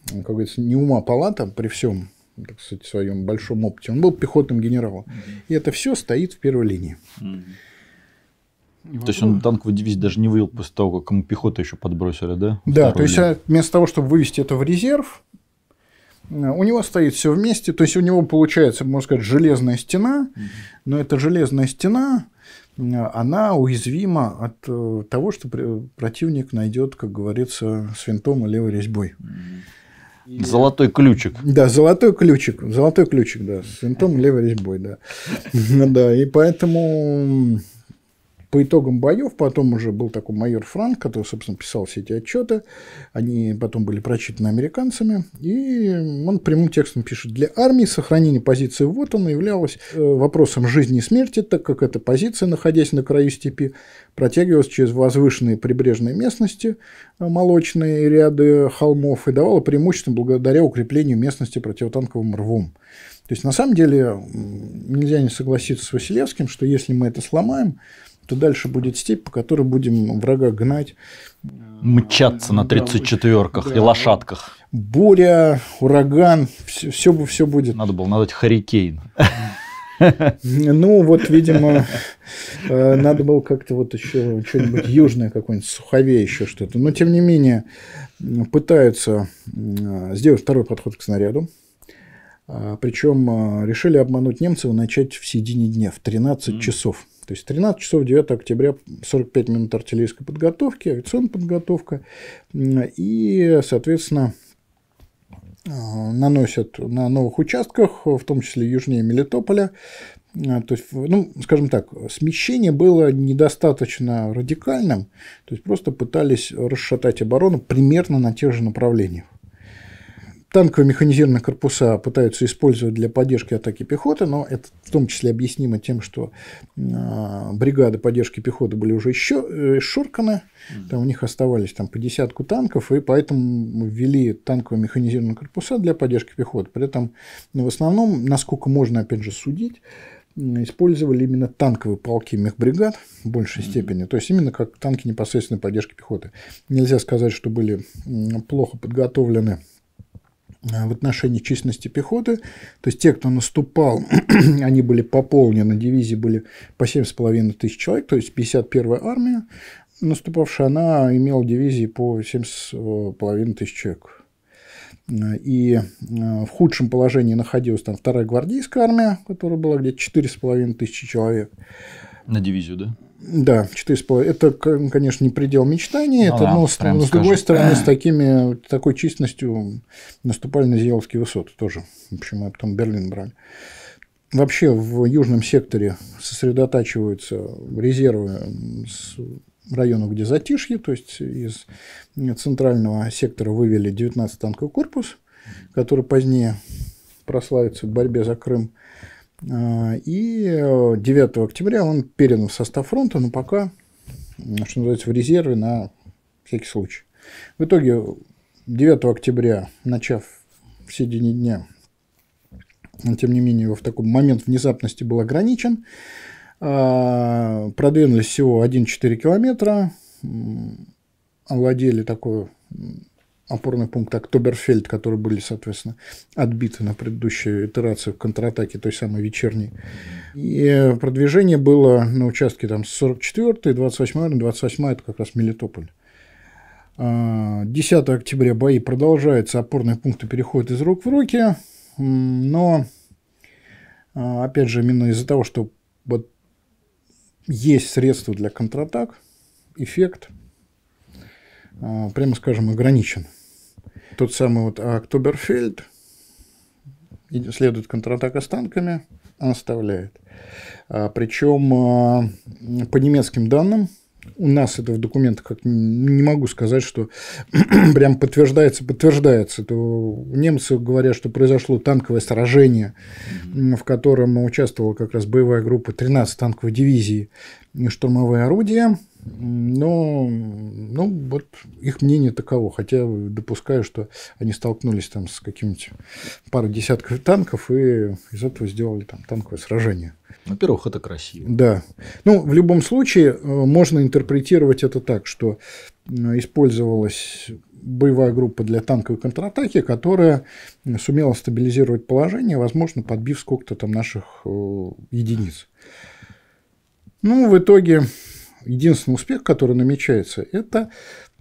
как говорится, не ума палата при всем так сказать, своем большом опыте. Он был пехотным генералом. И это все стоит в первой линии. То есть он танковый дивизий даже не вывел после того, как ему пехота еще подбросили, да? Да, то есть а вместо того, чтобы вывести это в резерв, Э, у него стоит все вместе, то есть у него получается, можно сказать, железная стена, но эта железная стена, э, она уязвима от э, того, что противник найдет, как говорится, с винтом и левой резьбой. Mm Золотой ключик. Да, золотой ключик. Золотой ключик, да. С винтом левой резьбой, да. Да, и поэтому по итогам боев потом уже был такой майор Франк, который, собственно, писал все эти отчеты. Они потом были прочитаны американцами. И он прямым текстом пишет, для армии сохранение позиции вот она являлась э, вопросом жизни и смерти, так как эта позиция, находясь на краю степи, протягивалась через возвышенные прибрежные местности, э, молочные ряды холмов и давала преимущество благодаря укреплению местности противотанковым рвом. То есть, на самом деле, нельзя не согласиться с Василевским, что если мы это сломаем, то дальше будет степь, по которой будем врага гнать. Мчаться на 34-ках да, и ну, лошадках. Буря, ураган, все, все, все будет. Надо было назвать Харикейн. Ну, вот, видимо, э, надо было как-то вот еще что-нибудь южное, какое-нибудь суховее еще что-то. Но, тем не менее, пытаются э, сделать второй подход к снаряду. А, Причем э, решили обмануть немцев и начать в середине дня, в 13 часов. То есть 13 часов 9 октября 45 минут артиллерийской подготовки, авиационная подготовка. И, соответственно, а, наносят на новых участках, в том числе южнее Мелитополя, а, то есть, ну, скажем так, смещение было недостаточно радикальным, то есть просто пытались расшатать оборону примерно на тех же направлениях. Танковые механизированные корпуса пытаются использовать для поддержки атаки пехоты, но это в том числе объяснимо тем, что э, бригады поддержки пехоты были уже еще э, шорканы, mm там у них оставались там по десятку танков, и поэтому ввели танковые механизированные корпуса для поддержки пехоты. При этом ну, в основном, насколько можно опять же судить, использовали именно танковые полки мехбригад в большей mm-hmm. степени, то есть именно как танки непосредственной поддержки пехоты. Нельзя сказать, что были плохо подготовлены Э, в отношении численности пехоты. То есть те, кто наступал, они были пополнены, дивизии были по 7,5 тысяч человек, то есть 51-я армия наступавшая, она имела дивизии по 7,5 тысяч человек э, и э, в худшем положении находилась там вторая гвардейская армия, которая была где-то 4,5 тысячи человек. На дивизию, да? Да, 4,5. Это, конечно, не предел мечтаний, ну, это, да, но, с, но с другой стороны, с такими, такой численностью наступали на Зиеловские высоты тоже. В общем, мы потом Берлин брали. Вообще в южном секторе сосредотачиваются резервы с районов, где затишье, то есть из центрального сектора вывели 19 танковый корпус, который позднее прославится в борьбе за Крым. А, и 9 э, октября он передан в состав фронта, но пока, что называется, в резерве на всякий случай. В итоге 9 октября, начав в середине дня, он, тем не менее, его в такой момент внезапности был ограничен. А, Продвинулись всего 1,4 километра, овладели такой опорный пункт Октоберфельд, которые были, соответственно, отбиты на предыдущую итерацию в контратаке той самой вечерней. И э, продвижение было на участке там 44-й, 28-й, 28-й, это как раз Мелитополь. 10 а, октября бои продолжаются, опорные пункты переходят из рук в руки, но, а, опять же, именно из-за того, что вот есть средства для контратак, эффект, а, прямо скажем, ограничен тот самый вот Октоберфельд, следует контратака с танками, оставляет. А, причем а, по немецким данным, у нас это в документах, как не могу сказать, что прям подтверждается, подтверждается. То немцы говорят, что произошло танковое сражение, в котором участвовала как раз боевая группа 13 танковой дивизии и штурмовые орудия. Но ну, вот их мнение таково. Хотя допускаю, что они столкнулись там с какими-то парой десятков танков и из этого сделали там танковое сражение. Во-первых, это красиво. Да. Ну, в любом случае, э, можно интерпретировать это так, что э, использовалась боевая группа для танковой контратаки, которая сумела стабилизировать положение, возможно, подбив сколько-то там наших э, единиц. Ну, в итоге единственный успех, который намечается, это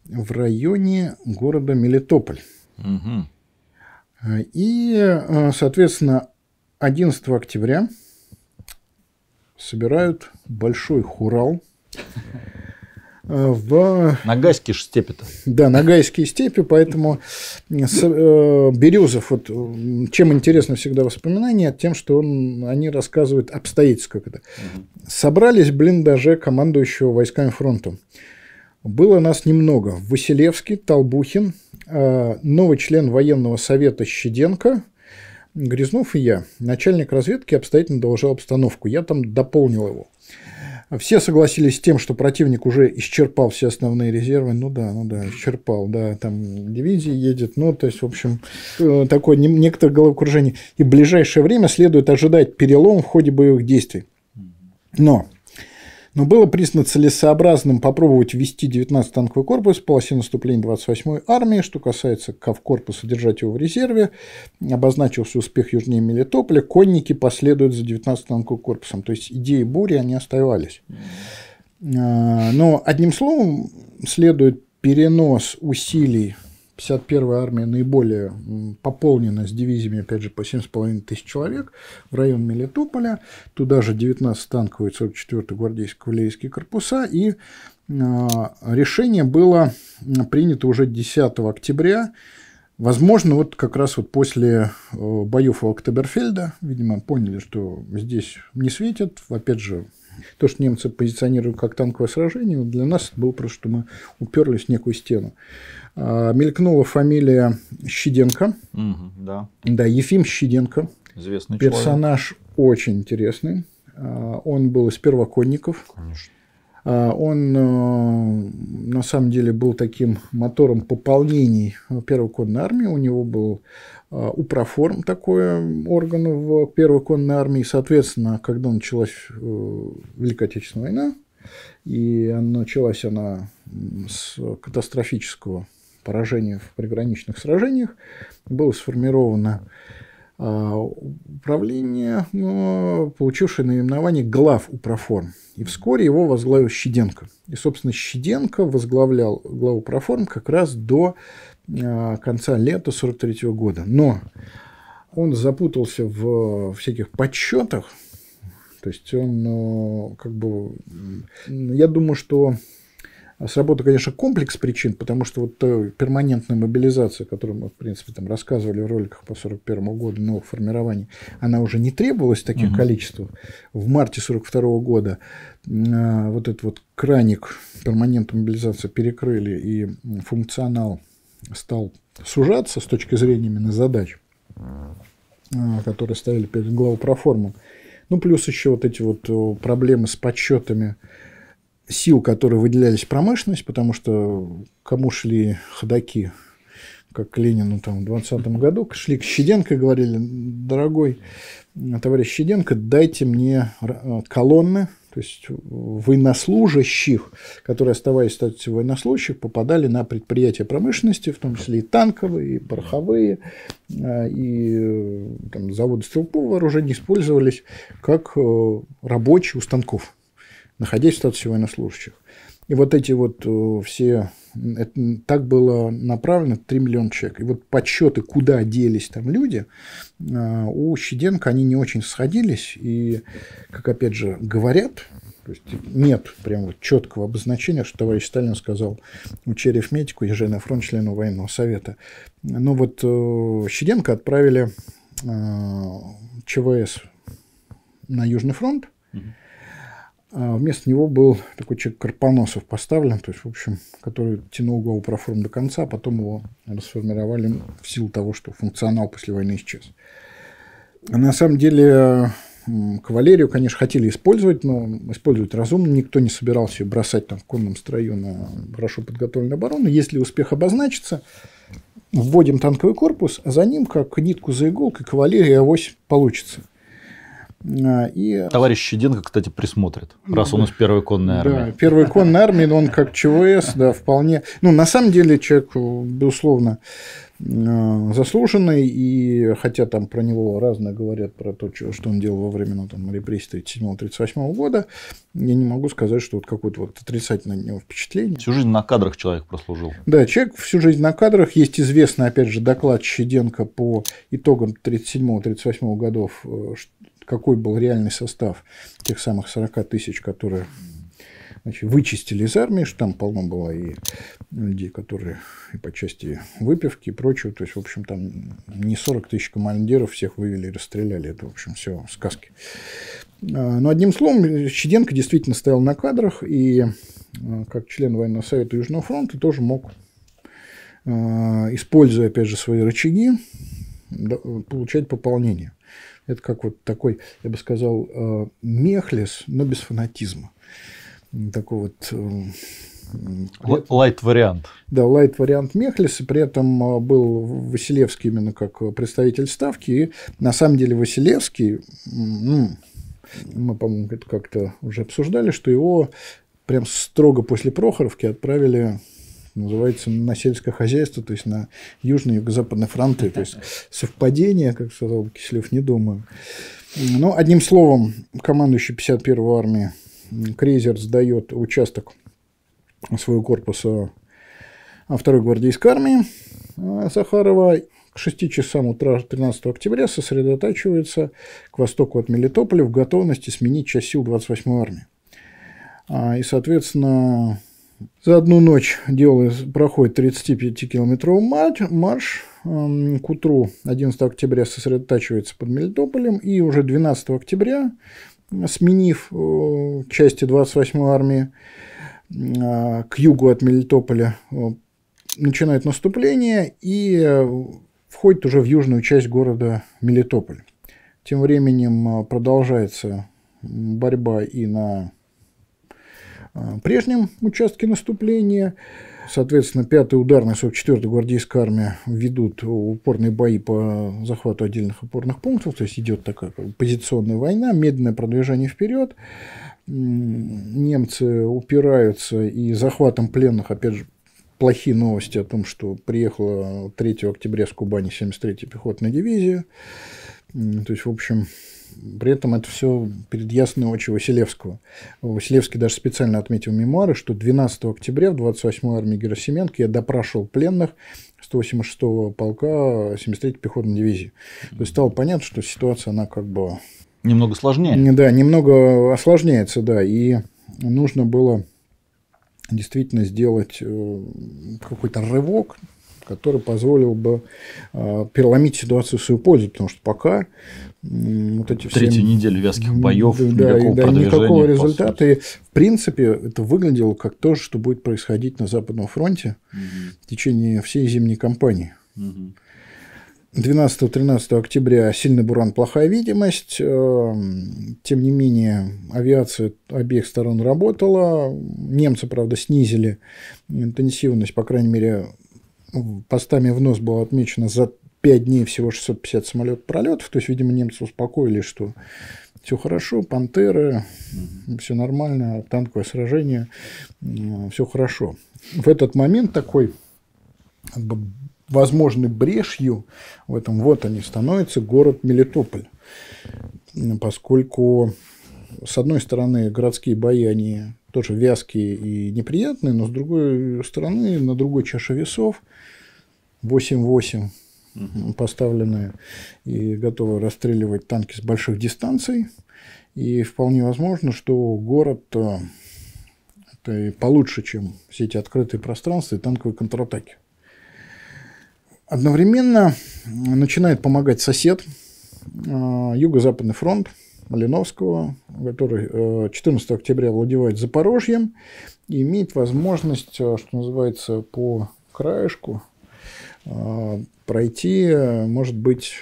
в районе города Мелитополь. Угу. И, э, соответственно, 11 октября собирают большой хурал Э, в... Э, Ногайские степи-то. Да, Ногайские степи, поэтому э, Березов, вот, чем интересно всегда воспоминание, тем, что он, они рассказывают обстоятельства как Угу. Собрались блин, даже командующего войсками фронта. Было нас немного. Василевский, Толбухин, новый член военного совета Щеденко, Грязнов и я. Начальник разведки обстоятельно доложил обстановку. Я там дополнил его. Все согласились с тем, что противник уже исчерпал все основные резервы. Ну да, ну да, исчерпал, да, там дивизии едет. Ну, то есть, в общем, э, такое некоторое головокружение. И в ближайшее время следует ожидать перелом в ходе боевых действий. Но но было признано целесообразным попробовать ввести 19-й танковый корпус в полосе наступления 28-й армии. Что касается Кавкорпуса, держать его в резерве. Обозначился успех южнее Мелитополя. Конники последуют за 19-м танковым корпусом. То есть идеи бури, они оставались. А, но, одним словом, следует перенос усилий 51-я армия наиболее пополнена с дивизиями, опять же, по 7,5 тысяч человек в район Мелитополя. Туда же 19 танковый 44-й гвардейский кавалерийские корпуса. И а, решение было принято уже 10 октября. Возможно, вот как раз вот после э, боев у Октоберфельда, видимо, поняли, что здесь не светит. Опять же, то, что немцы позиционируют как танковое сражение, для нас было просто, что мы уперлись в некую стену. А, мелькнула фамилия Щеденко. Угу, да. да, Ефим Щеденко. Известный Персонаж человек. очень интересный. А, он был из первоконников. Конечно. А, он э, на самом деле был таким мотором пополнений Первой конной армии. У него был упроформ такой э, орган в Первой конной армии. Соответственно, когда началась э, Великая Отечественная война, и началась она с катастрофического поражения в приграничных сражениях, было сформировано а, управление, получившее наименование глав Упроформ. И вскоре его возглавил Щеденко. И, собственно, Щеденко возглавлял главу Упроформ как раз до а, конца лета 1943 года. Но он запутался в всяких подсчетах, то есть он ну, как бы... Я думаю, что Сработал, конечно, комплекс причин, потому что вот э, перманентная мобилизация, которую мы, в принципе, там рассказывали в роликах по 1941 году, новых формирований, она уже не требовалась в таких угу. количествах. В марте 1942 года э, вот этот вот краник перманентной мобилизации перекрыли, и функционал стал сужаться с точки зрения именно задач, э, которые ставили перед главу проформу. Ну, плюс еще вот эти вот проблемы с подсчетами сил, которые выделялись в промышленность, потому что кому шли ходаки, как к Ленину там, в 20 году, шли к Щеденко и говорили, дорогой товарищ Щеденко, дайте мне э, колонны, то есть военнослужащих, которые, оставаясь стать военнослужащих, попадали на предприятия промышленности, в том числе и танковые, и пороховые, э, и э, там, заводы стрелкового вооружения использовались как рабочие у станков находясь в статусе военнослужащих. И вот эти вот э, все, это, так было направлено 3 миллиона человек. И вот подсчеты, куда делись там люди, э, у Щеденко они не очень сходились. И, как опять же говорят, то есть нет прям вот четкого обозначения, что товарищ Сталин сказал учи «Ну, арифметику, езжай на фронт члену военного совета. Но вот э, Щеденко отправили ЧВС на Южный фронт. Угу. А вместо него был такой человек Карпоносов поставлен, то есть, в общем, который тянул главу проформ до конца, а потом его расформировали в силу того, что функционал после войны исчез. На самом деле, кавалерию, конечно, хотели использовать, но использовать разумно. Никто не собирался ее бросать там в конном строю на хорошо подготовленную оборону. Если успех обозначится, вводим танковый корпус, а за ним, как нитку за иголкой, кавалерия авось получится. А, и... Товарищ Щеденко, кстати, присмотрит, ну раз он из первой конной армии. Да, первой конной армии, но он как ЧВС, да, вполне. Ну, на самом деле, человек, безусловно, а, заслуженный, и хотя там про него разное говорят, про то, что он делал во времена ну, там, репрессий 37-38 года, я не могу сказать, что вот какое-то вот отрицательное от него впечатление. Всю жизнь на кадрах человек прослужил. Да, человек всю жизнь на кадрах. Есть известный, опять же, доклад Щеденко по итогам 37-38 годов э, какой был реальный состав тех самых 40 тысяч, которые значит, вычистили из армии, что там полно было и людей, которые и по части выпивки и прочего. То есть, в общем, там не 40 тысяч командиров всех вывели и расстреляли. Это, в общем, все сказки. А, но одним словом, Щеденко действительно стоял на кадрах и а, как член военного совета Южного фронта тоже мог, а, используя, опять же, свои рычаги, получать пополнение. Это как вот такой, я бы сказал, э, мехлес, но без фанатизма. Такой вот э, Лайт-вариант. Да, лайт-вариант Мехлиса. При этом э, был Василевский именно как представитель ставки. И на самом деле Василевский, мы, по-моему, это как-то уже обсуждали, что его прям строго после Прохоровки отправили называется, на сельское хозяйство, то есть на южные и юго-западные фронты. То есть совпадение, как сказал Киселев, не думаю. Но ну, одним словом, командующий 51-й армии Крейзер сдает участок своего корпуса второй гвардейской армии э, Сахарова к 6 часам утра 13 октября сосредотачивается к востоку от Мелитополя в готовности сменить часть сил 28-й армии. А, и, соответственно, за одну ночь дело проходит 35-километровый марш. К утру 11 октября сосредотачивается под Мелитополем. И уже 12 октября, сменив э, части 28-й армии а, к югу от Мелитополя, э, начинает наступление и э, входит уже в южную часть города Мелитополь. Тем временем продолжается борьба и на Э, прежнем участке наступления. Соответственно, 5-й ударный, 44-й гвардейская армия ведут упорные бои по захвату отдельных опорных пунктов, то есть идет такая позиционная война, медленное продвижение вперед. Немцы упираются и захватом пленных, опять же, плохие новости о том, что приехала 3 октября с Кубани 73-я пехотная дивизия. То есть, в общем, при этом это все перед ясной очи Василевского. Василевский даже специально отметил мемуары, что 12 октября в 28-й армии Герасименко я допрашивал пленных 186-го полка 73-й пехотной дивизии. То есть стало понятно, что ситуация, она как бы... Немного сложнее. Да, немного осложняется, да. И нужно было действительно сделать э, какой-то рывок, который позволил бы а, переломить ситуацию в свою пользу, потому что пока вот эти все... Третья неделя вязких боев, да, никакого да, никакого результата. И, в принципе, это выглядело как то, что будет происходить на Западном фронте угу. в течение всей зимней кампании. Угу. 12-13 октября сильный буран, плохая видимость. Э, тем не менее, авиация обеих сторон работала. Немцы, правда, снизили интенсивность, по крайней мере, постами в нос было отмечено за 5 дней всего 650 самолет пролетов. То есть, видимо, немцы успокоили, что все хорошо, пантеры, угу. все нормально, танковое сражение, все хорошо. В этот момент такой как возможной брешью в этом вот они становится город Мелитополь, поскольку с одной стороны городские бои они тоже вязкие и неприятные, но с другой стороны, на другой чаше весов 8-8 поставленные и готовы расстреливать танки с больших дистанций. И вполне возможно, что город э, это и получше, чем все эти открытые пространства и танковые контратаки. Одновременно начинает помогать сосед, э, Юго-Западный фронт, Малиновского, который 14 э, октября владевает Запорожьем и имеет возможность, э, что называется, по краешку э, пройти, может быть,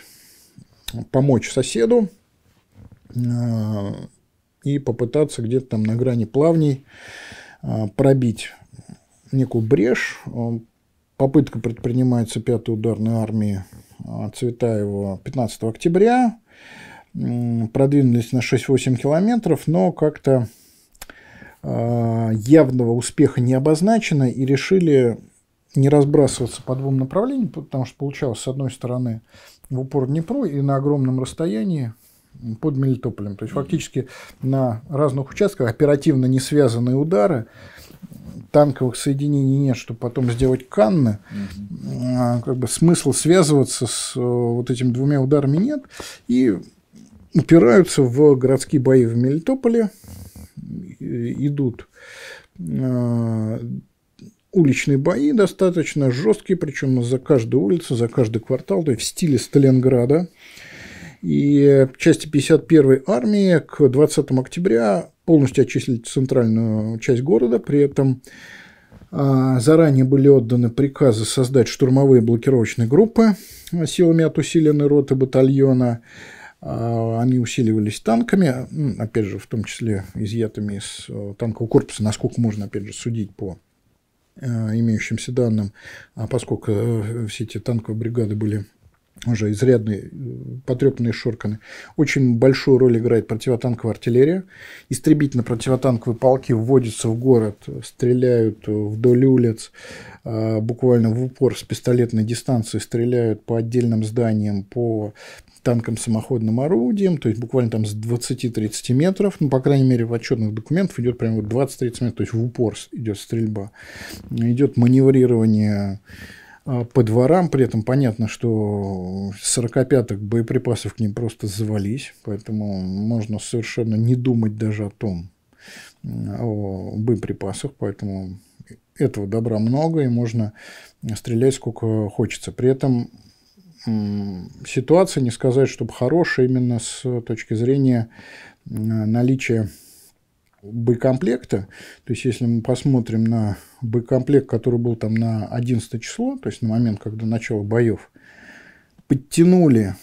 помочь соседу и попытаться где-то там на грани плавней пробить некую брешь. Попытка предпринимается пятой ударной армии Цветаева 15 октября продвинулись на 6-8 километров, но как-то а, явного успеха не обозначено и решили не разбрасываться по двум направлениям, потому что получалось, с одной стороны, в упор Днепру и на огромном расстоянии под Мелитополем. То есть фактически на разных участках оперативно не связанные удары, танковых соединений нет, чтобы потом сделать канны. А, как бы смысла связываться с э, вот этими двумя ударами нет. И упираются в городские бои в Мелитополе, идут э, уличные бои достаточно жесткие, причем за каждую улицу, за каждый квартал, то есть в стиле Сталинграда. И части 51-й армии к 20 октября полностью очистили центральную часть города, при этом э, заранее были отданы приказы создать штурмовые блокировочные группы силами от усиленной роты батальона, а, они усиливались танками, опять же, в том числе изъятыми из э, танкового корпуса, насколько можно, опять же, судить по э, имеющимся данным, а поскольку э, все эти танковые бригады были уже изрядные, потрепанные, шорканы. Очень большую роль играет противотанковая артиллерия. Истребительно-противотанковые полки вводятся в город, стреляют вдоль улиц, буквально в упор с пистолетной дистанции стреляют по отдельным зданиям, по танком самоходным орудием, то есть буквально там с 20-30 метров, ну, по крайней мере, в отчетных документах идет прямо вот 20-30 метров, то есть в упор идет стрельба. Идет маневрирование а, по дворам, при этом понятно, что 45-ок боеприпасов к ним просто завались, поэтому можно совершенно не думать даже о том, а, о боеприпасах, поэтому этого добра много, и можно стрелять сколько хочется. При этом ситуация, не сказать, чтобы хорошая, именно с точки зрения э, наличия боекомплекта. То есть, если мы посмотрим на боекомплект, который был там на 11 число, то есть на момент, когда начало боев, подтянули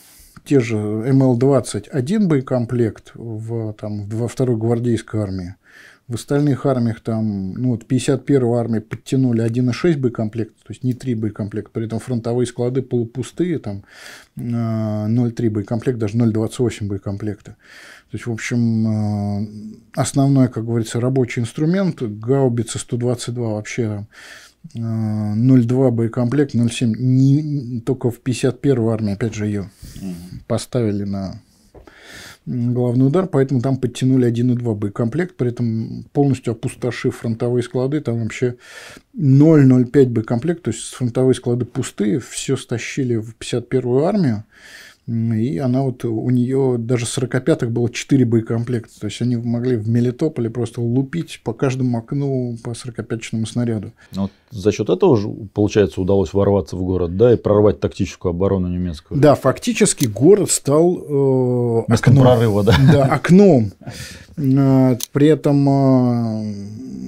те же МЛ-20 один боекомплект в, там, во второй гвардейской армии – в остальных армиях там, ну вот 51-ю армию подтянули 1,6 боекомплект, то есть не 3 боекомплекта, при этом фронтовые склады полупустые, там 0,3 а, боекомплект, даже 0,28 боекомплекта. То есть, в общем, а, основной, как говорится, рабочий инструмент, гаубица 122 вообще там 0,2 а, боекомплект, 0,7, не, только в 51-ю армию опять же, ее поставили на главный удар, поэтому там подтянули 1 и 2 боекомплект, при этом полностью опустошив фронтовые склады, там вообще 0,05 боекомплект, то есть фронтовые склады пустые, все стащили в 51-ю армию, и она вот, у нее даже 45-х было 4 боекомплекта, то есть они могли в Мелитополе просто лупить по каждому окну по 45-чному снаряду. Ну, за счет этого, получается, удалось ворваться в город, да, и прорвать тактическую оборону немецкую. Да, фактически город стал... Э, Местом окном, прорыва, да. Да, окном. Э, при этом э,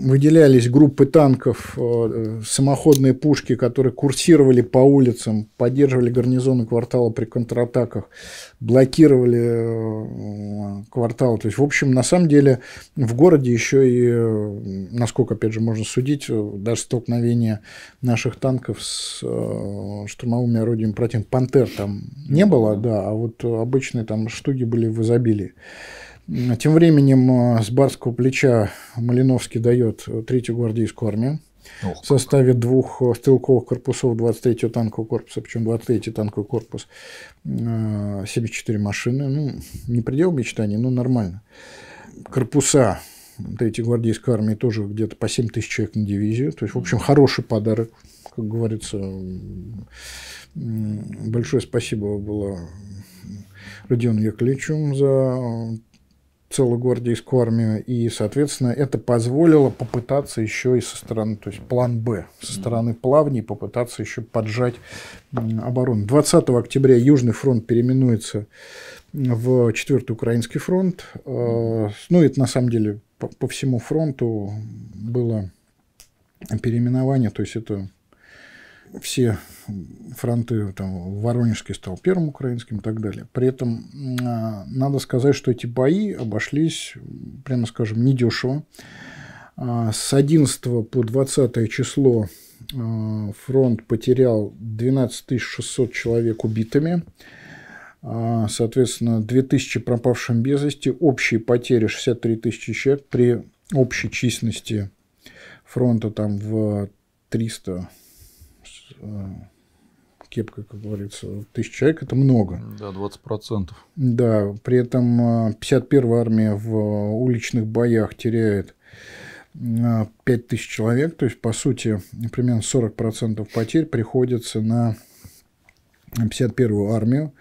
выделялись группы танков, э, самоходные пушки, которые курсировали по улицам, поддерживали гарнизоны квартала при контратаках блокировали э, квартал, То есть, в общем, на самом деле в городе еще и, э, насколько, опять же, можно судить, э, даже столкновение наших танков с штурмовыми орудиями против Пантер там не было, да, а вот обычные там штуки были в изобилии. Тем временем с барского плеча Малиновский дает третью гвардейскую армию. Ох, в составе двух э, стрелковых корпусов 23-го танкового корпуса, причем 23-й танковый корпус, 74 э, машины, ну, не предел мечтаний, но нормально. Корпуса 3-й гвардейской армии тоже где-то по 7 тысяч человек на дивизию, то есть, в общем, хороший подарок, как говорится, большое спасибо было Родиону Яковлевичу за целую гвардейскую армию, и, соответственно, это позволило попытаться еще и со стороны, то есть план «Б», со стороны плавней попытаться еще поджать оборону. 20 октября Южный фронт переименуется в 4-й Украинский фронт. Э, ну, это на самом деле по, по всему фронту было переименование, то есть это все фронты, там, Воронежский стал первым украинским и так далее. При этом а, надо сказать, что эти бои обошлись, прямо скажем, недешево. А, с 11 по 20 число а, фронт потерял 12 600 человек убитыми, соответственно, 2000 пропавшим без вести, общие потери 63 тысячи человек при общей численности фронта там в 300 Эм, кепка, как говорится, тысяч человек, это много. Да, 20%. Да, при этом 51-я э, армия в уличных боях теряет 5 э, тысяч человек, то есть, по сути, примерно 40% потерь приходится на 51-ю армию.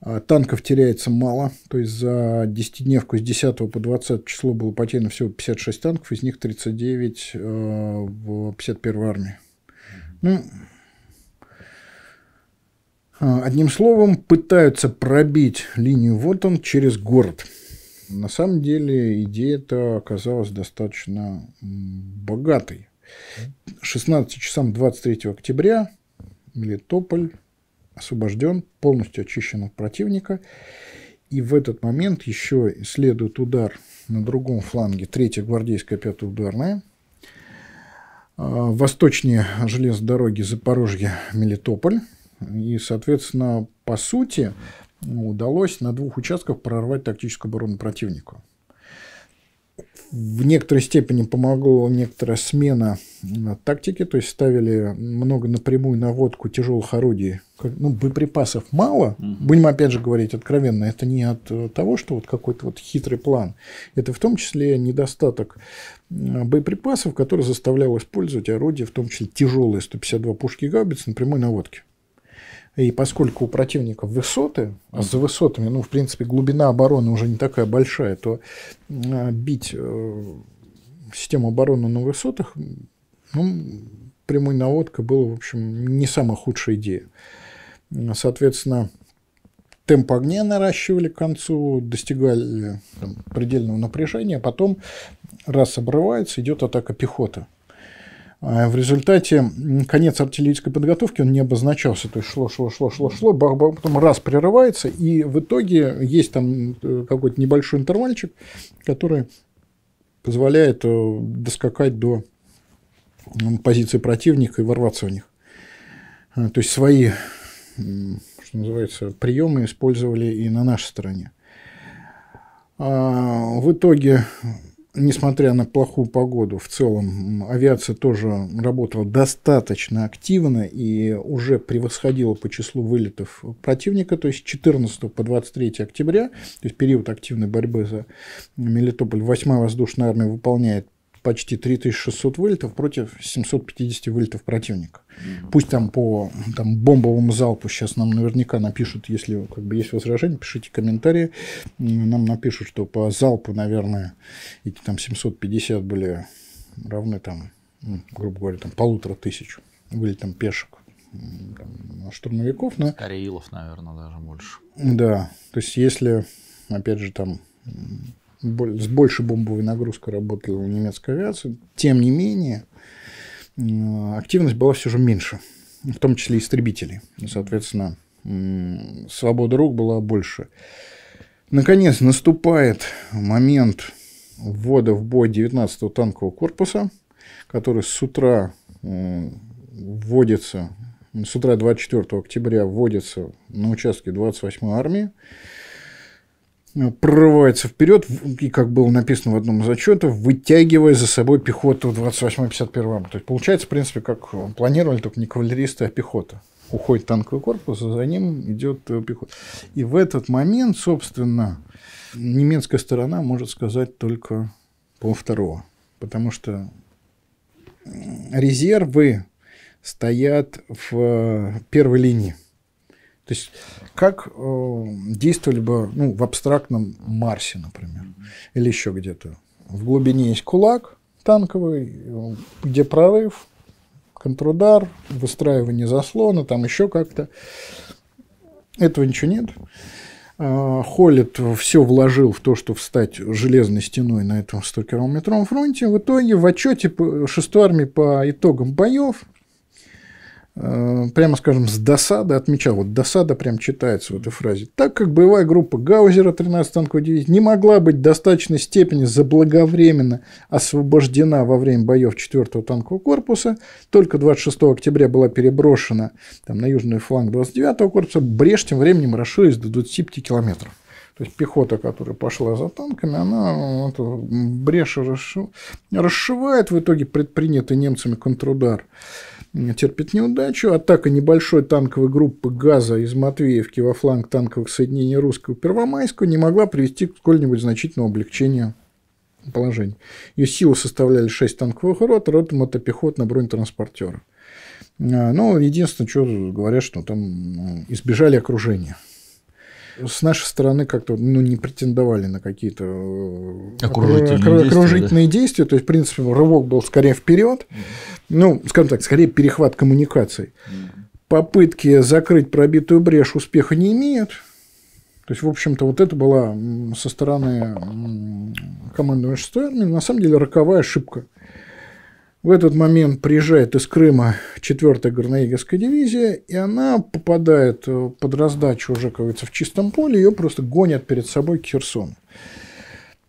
Э, танков теряется мало, то есть за десятидневку с 10 по 20 число было потеряно всего 56 танков, из них 39 в 51-й армии. Ну, а, одним словом, пытаются пробить линию вот он через город. На самом деле идея эта оказалась достаточно богатой. 16 часам 23 октября Мелитополь освобожден, полностью очищен от противника. И в этот момент еще следует удар на другом фланге 3-я гвардейская 5-я ударная. А, восточнее железной дороги Запорожье-Мелитополь. И, соответственно, по сути, удалось на двух участках прорвать тактическую оборону противнику в некоторой степени помогла некоторая смена э, тактики, то есть ставили много напрямую наводку тяжелых орудий. Ну, боеприпасов мало, будем опять же говорить откровенно, это не от э, того, что вот какой-то вот хитрый план, это в том числе недостаток э, боеприпасов, который заставлял использовать орудия, в том числе тяжелые 152 пушки гаубиц на прямой наводке. И поскольку у противников высоты, а за высотами, ну, в принципе, глубина обороны уже не такая большая, то а, бить э, систему обороны на высотах, ну, прямой наводка было, в общем, не самая худшая идея. Соответственно, темп огня наращивали к концу, достигали там, предельного напряжения, а потом раз обрывается, идет атака пехоты – Э, в результате конец артиллерийской подготовки он не обозначался. То есть шло, шло, шло, шло, шло, бах, бах, потом раз прерывается, и в итоге есть там э, какой-то небольшой интервальчик, который позволяет э, доскакать до позиции противника и ворваться в них. То есть свои, что называется, приемы использовали и на нашей стороне. А, в итоге несмотря на плохую погоду, в целом авиация тоже работала достаточно активно и уже превосходила по числу вылетов противника. То есть 14 по 23 октября, то есть период активной борьбы за Мелитополь, 8 воздушная армия выполняет почти 3600 вылетов против 750 вылетов противника. Mm-hmm. Пусть там по там, бомбовому залпу сейчас нам наверняка напишут, если как бы, есть возражения, пишите комментарии. Нам напишут, что по залпу, наверное, эти там 750 были равны там, ну, грубо говоря, там полутора тысяч вылетом пешек там, штурмовиков. Но... Скорее, илов, наверное, даже больше. Да, то есть если, опять же, там с большей бомбовой нагрузкой работала немецкая авиация. Тем не менее, активность была все же меньше, в том числе истребителей. соответственно, свобода рук была больше. Наконец, наступает момент ввода в бой 19-го танкового корпуса, который с утра вводится, с утра 24 октября вводится на участке 28-й армии прорывается вперед, и как было написано в одном из отчетов, вытягивая за собой пехоту 28-51. То есть получается, в принципе, как планировали, только не кавалеристы, а пехота. Уходит танковый корпус, а за ним идет э, пехота. И в этот момент, собственно, немецкая сторона может сказать только по второго, потому что резервы стоят в э, первой линии. То есть как э, действовали бы ну, в абстрактном Марсе, например, или еще где-то. В глубине есть кулак танковый, э, где прорыв, контрудар, выстраивание заслона, там еще как-то. Этого ничего нет. Э, Холлит все вложил в то, что встать железной стеной на этом 100-километровом фронте. В итоге в отчете 6 армии по итогам боев Э, прямо скажем, с досады отмечал, вот досада прям читается в этой фразе, так как боевая группа Гаузера 13 танковой дивизии не могла быть в достаточной степени заблаговременно освобождена во время боев 4-го танкового корпуса, только 26 октября была переброшена там, на южный фланг 29-го корпуса, брешь тем временем расширилась до 25 километров. То есть пехота, которая пошла за танками, она э, эту брешь расшивает, в итоге предпринятый немцами контрудар терпит неудачу. Атака небольшой танковой группы «Газа» из Матвеевки во фланг танковых соединений русского Первомайского не могла привести к сколь-нибудь значительному облегчению положения. Ее силы составляли 6 танковых рот, рота мотопехотно бронетранспортера. А, ну, единственное, что говорят, что там избежали окружения с нашей стороны как-то ну, не претендовали на какие-то э, окружительные, окру... действия, окружительные да? действия. То есть, в принципе, рывок был скорее вперед, mm. ну, скажем так, скорее перехват коммуникаций. Mm. Попытки закрыть пробитую брешь успеха не имеют. То есть, в общем-то, вот это была со стороны команды 6 армии, на самом деле, роковая ошибка. В этот момент приезжает из Крыма 4-я горноегерская дивизия, и она попадает э, под раздачу уже, как говорится, в чистом поле, ее просто гонят перед собой к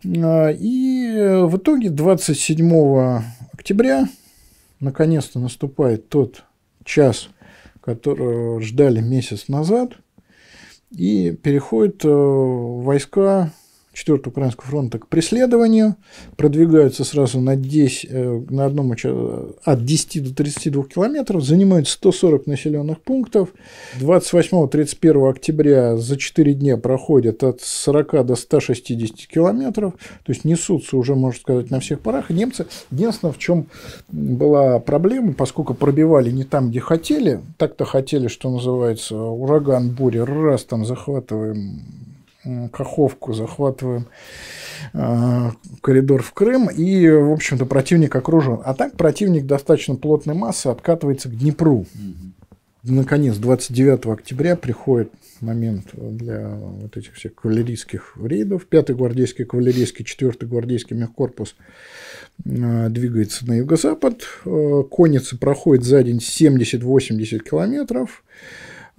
а, И э, в итоге 27 октября наконец-то наступает тот час, которого ждали месяц назад, и переходят э, войска 4 Украинского фронта к преследованию, продвигаются сразу на, 10, э, на одном от 10 до 32 километров, занимают 140 населенных пунктов. 28-31 октября за 4 дня проходят от 40 до 160 километров, то есть несутся уже, можно сказать, на всех парах. И немцы, единственное, в чем была проблема, поскольку пробивали не там, где хотели, так-то хотели, что называется, ураган, буря, раз там захватываем Каховку, захватываем э, коридор в Крым, и, в общем-то, противник окружен. А так противник достаточно плотной массы откатывается к Днепру. Угу. Наконец, 29 октября приходит момент для вот этих всех кавалерийских рейдов. 5-й гвардейский кавалерийский, 4-й гвардейский мехкорпус э, двигается на юго-запад. Э, конница проходит за день 70-80 километров.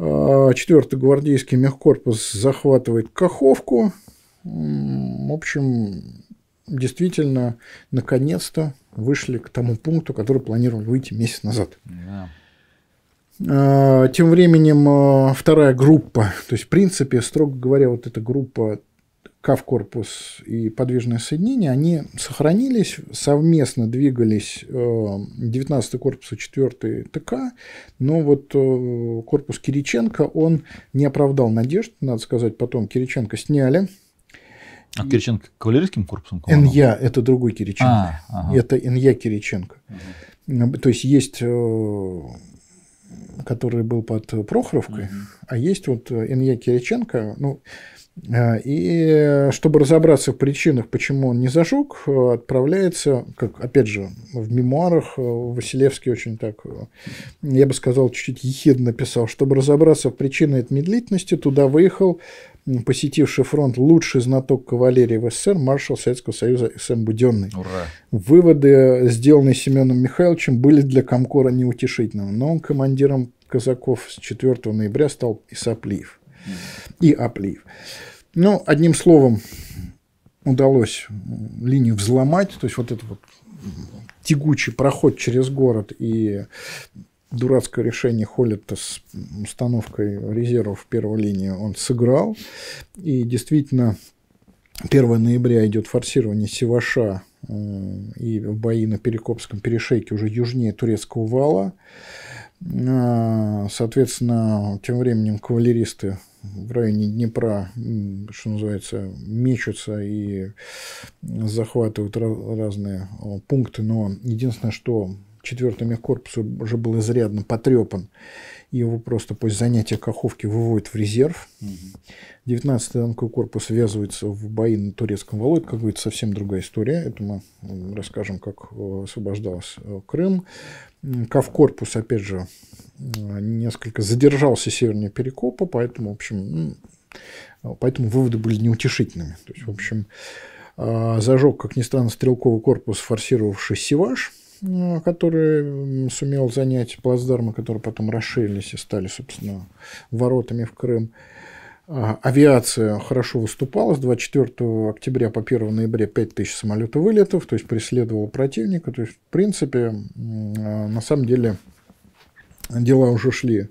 4 а, гвардейский мехкорпус захватывает Каховку. В общем, действительно, наконец-то вышли к тому пункту, который планировали выйти месяц назад. Yeah. А, тем временем а, вторая группа, то есть, в принципе, строго говоря, вот эта группа корпус и подвижное соединение, они сохранились, совместно двигались 19-й э, корпус и 4 ТК, но вот э, корпус Кириченко, он не оправдал надежд, надо сказать, потом Кириченко сняли, а Кириченко кавалерийским корпусом? НЯ – это другой Кириченко. А, ага. Это НЯ Кириченко. Угу. То есть, есть э, который был под Прохоровкой, угу. а есть вот НЯ Кириченко. Ну, а, и чтобы разобраться в причинах, почему он не зажег, отправляется, как опять же в мемуарах э, Василевский очень так, э, я бы сказал, чуть-чуть ехидно написал, чтобы разобраться в причинах этой медлительности, туда выехал посетивший фронт лучший знаток кавалерии в СССР, маршал Советского Союза С.М. Буденный. Ура. Выводы, сделанные Семеном Михайловичем, были для Комкора неутешительными, но он командиром казаков с 4 ноября стал и Исаплиев. И Аплиев. Ну, одним словом, удалось линию взломать, то есть вот этот вот тягучий проход через город и дурацкое решение Холлета с установкой резервов в первой линии он сыграл. И действительно, 1 ноября идет форсирование Севаша э, и бои на Перекопском перешейке уже южнее Турецкого вала. А, соответственно, тем временем кавалеристы в районе Днепра, что называется, мечутся и захватывают разные а, пункты, но единственное, что четвертый корпус уже был изрядно потрепан, его просто после занятия Каховки выводят в резерв. 19-й танковый корпус ввязывается в бои на турецком валу. как говорится, совсем другая история. Это мы расскажем, как а, освобождался Крым. Кавкорпус, опять же, а, несколько задержался севернее Перекопа, поэтому, в общем, ну, а, поэтому выводы были неутешительными. То есть, в общем, а, зажег, как ни странно, стрелковый корпус, форсировавший Сиваш, который сумел занять плацдармы, которые потом расширились и стали, собственно, воротами в Крым. Авиация хорошо выступала. С 24 октября по 1 ноября 5000 самолетов вылетов, то есть преследовала противника. То есть, в принципе, а, на самом деле дела уже шли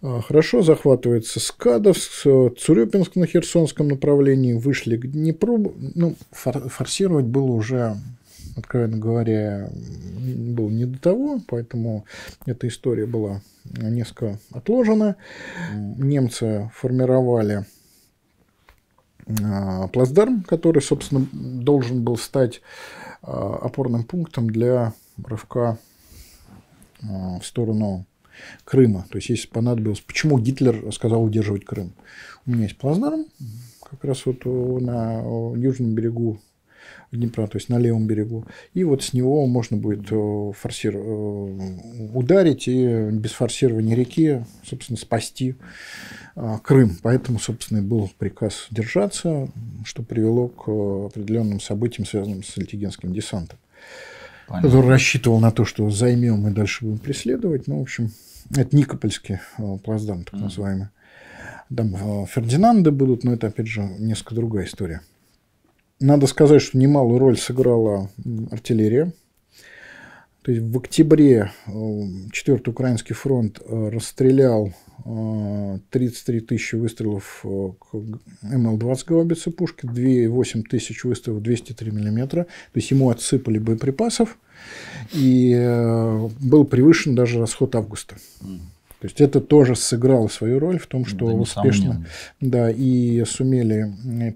а, хорошо. Захватывается Скадов, Цурюпинск на Херсонском направлении. Вышли к Днепру. Ну, форсировать было уже откровенно говоря, был не до того, поэтому эта история была несколько отложена. Немцы формировали а, плацдарм, который, собственно, должен был стать а, опорным пунктом для рывка а, в сторону Крыма. То есть, если понадобилось... Почему Гитлер сказал удерживать Крым? У меня есть плацдарм, как раз вот на южном берегу Днепра, то есть на левом берегу. И вот с него можно будет э, форсир... Э, ударить и без форсирования реки, собственно, спасти э, Крым. Поэтому, собственно, и был приказ держаться, что привело к определенным событиям, связанным с Альтигенским десантом. Понятно. Который рассчитывал на то, что займем и дальше будем преследовать. Ну, в общем, это Никопольский плацдарм, так называемый. Там Фердинанды будут, но это, опять же, несколько другая история. Надо сказать, что немалую роль сыграла артиллерия. То есть в октябре 4-й э, Украинский фронт э, расстрелял 33 э, тысячи выстрелов МЛ-20 гаубицы пушки, 8 тысяч выстрелов 203 мм. То есть ему отсыпали боеприпасов, и был превышен даже расход августа. То есть это тоже сыграло свою роль в том, что да, успешно да, и сумели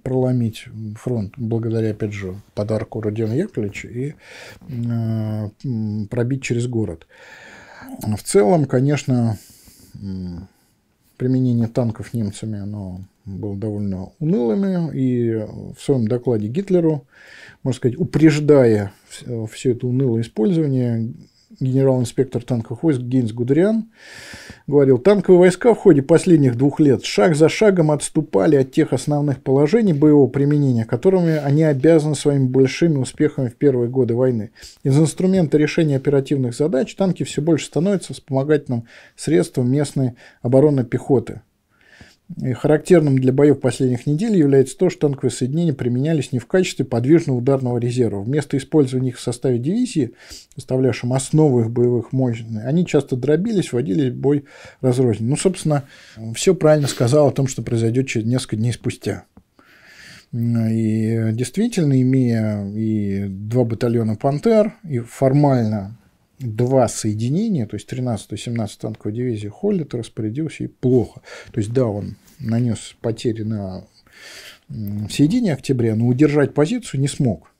проломить фронт благодаря, опять же, подарку Родиона Яковлевича и э, пробить через город. В целом, конечно, применение танков немцами оно было довольно унылым И в своем докладе Гитлеру, можно сказать, упреждая все это унылое использование, генерал-инспектор танковых войск Гейнс Гудериан говорил, танковые войска в ходе последних двух лет шаг за шагом отступали от тех основных положений боевого применения, которыми они обязаны своими большими успехами в первые годы войны. Из инструмента решения оперативных задач танки все больше становятся вспомогательным средством местной обороны пехоты – и характерным для боев последних недель является то, что танковые соединения применялись не в качестве подвижного ударного резерва. Вместо использования их в составе дивизии, составлявшем основу их боевых мощностей, они часто дробились, вводили бой разрозненно. Ну, собственно, все правильно сказал о том, что произойдет через несколько дней спустя. И действительно, имея и два батальона «Пантер», и формально два соединения, то есть 13-ю и 17-ю танковую Холлит распорядился и плохо. То есть, да, он нанес потери на в середине октября, но удержать позицию не смог.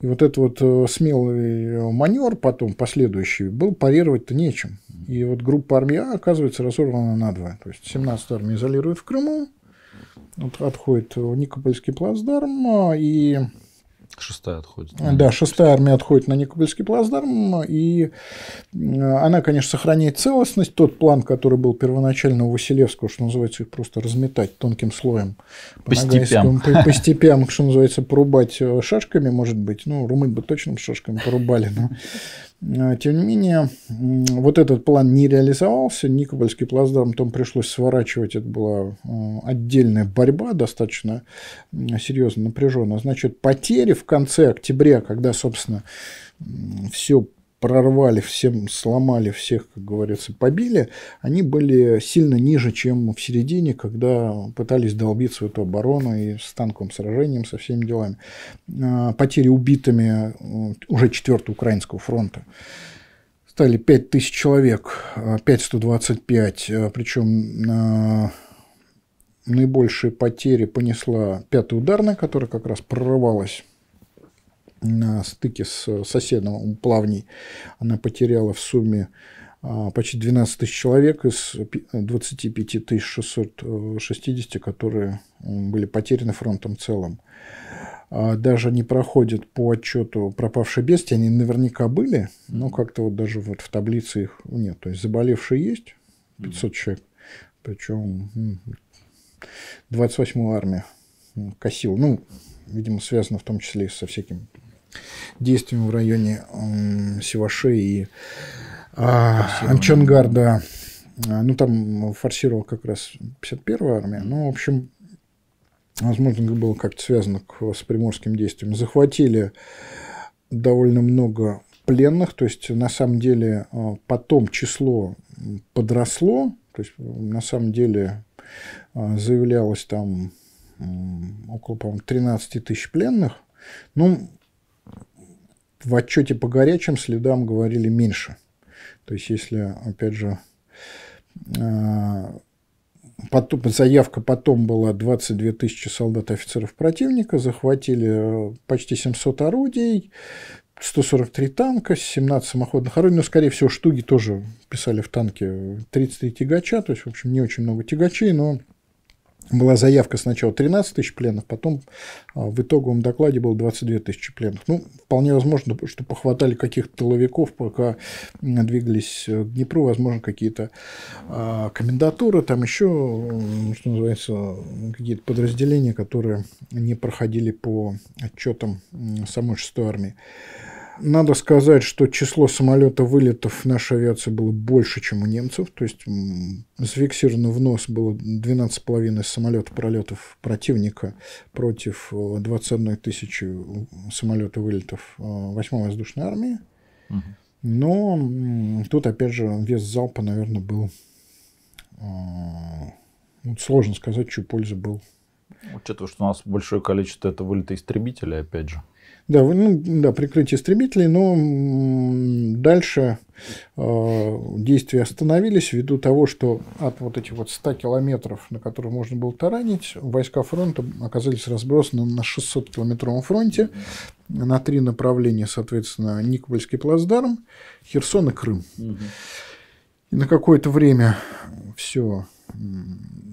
И вот этот вот э, смелый э, маневр потом, последующий, был парировать-то нечем. И вот группа армии А оказывается разорвана на два. То есть 17-я армия изолирует в Крыму, вот отходит в Никопольский плацдарм, а, и Шестая отходит. Да, шестая армия отходит на Никопольский плацдарм, и э, она, конечно, сохраняет целостность. Тот план, который был первоначально у Василевского, что называется, их просто разметать тонким слоем. По, по степям. По, по степям, что называется, порубать э, шашками, может быть. Ну, румын бы точно шашками порубали, но Э, тем не менее, вот этот план не реализовался, Никопольский плацдарм там пришлось сворачивать, это была э, отдельная борьба, достаточно серьезно напряженная. Значит, потери в конце октября, когда, собственно, все прорвали всем, сломали всех, как говорится, побили, они были сильно ниже, чем в середине, когда пытались долбить свою эту оборону и с танковым сражением, со всеми делами. А, потери убитыми э, уже 4 Украинского фронта стали 5000 человек, 5125, а, э, причем а, наибольшие потери понесла пятая ударная, которая как раз прорывалась на стыке с соседом плавней. Она потеряла в сумме а, почти 12 тысяч человек из 25 тысяч 660, э, которые были потеряны фронтом целым. А, даже не проходят по отчету пропавшие бести, они наверняка были, но как-то вот даже вот в таблице их нет. То есть заболевшие есть 500 человек, причем 28-я армия косил. Ну, видимо, связано в том числе и со всяким действиями в районе Севаши и Амчангарда. А, ну, там форсировал как раз 51-я армия. Ну, в общем, возможно, было как-то связано с приморским действием. Захватили довольно много пленных, то есть на самом деле а, потом число подросло, то есть на самом деле а, заявлялось там около, по-моему, 13 тысяч пленных. Ну, в отчете по горячим следам говорили меньше. То есть, если, опять же, а, потом, заявка потом была 22 тысячи солдат офицеров противника, захватили э, почти 700 орудий, 143 танка, 17 самоходных орудий, но, ну, скорее всего, штуги тоже писали в танке, 33 тягача, то есть, в общем, не очень много тягачей, но была заявка сначала 13 тысяч пленных, потом а, в итоговом докладе было 22 тысячи пленных. Ну, вполне возможно, что похватали каких-то тыловиков, пока двигались э, к Днепру, возможно, какие-то а, комендатуры, там еще, что называется, какие-то подразделения, которые не проходили по отчетам самой 6 армии. Надо сказать, что число самолетов вылетов нашей авиации было больше, чем у немцев. То есть зафиксировано в нос было 12,5 самолетов пролетов противника против 21 э, тысячи самолетов вылетов 8-й э, воздушной армии. Но тут, опять же, вес залпа, наверное, был... Вот э, ну, сложно сказать, чью пользу был. Учитывая, что у нас большое количество это вылета истребителей, опять же. Да, ну, да, прикрытие истребителей, но дальше э, действия остановились ввиду того, что от вот этих вот 100 километров, на которых можно было таранить, войска фронта оказались разбросаны на 600-километровом фронте на три направления, соответственно, Никопольский плацдарм, Херсон и Крым. Угу. И на какое-то время все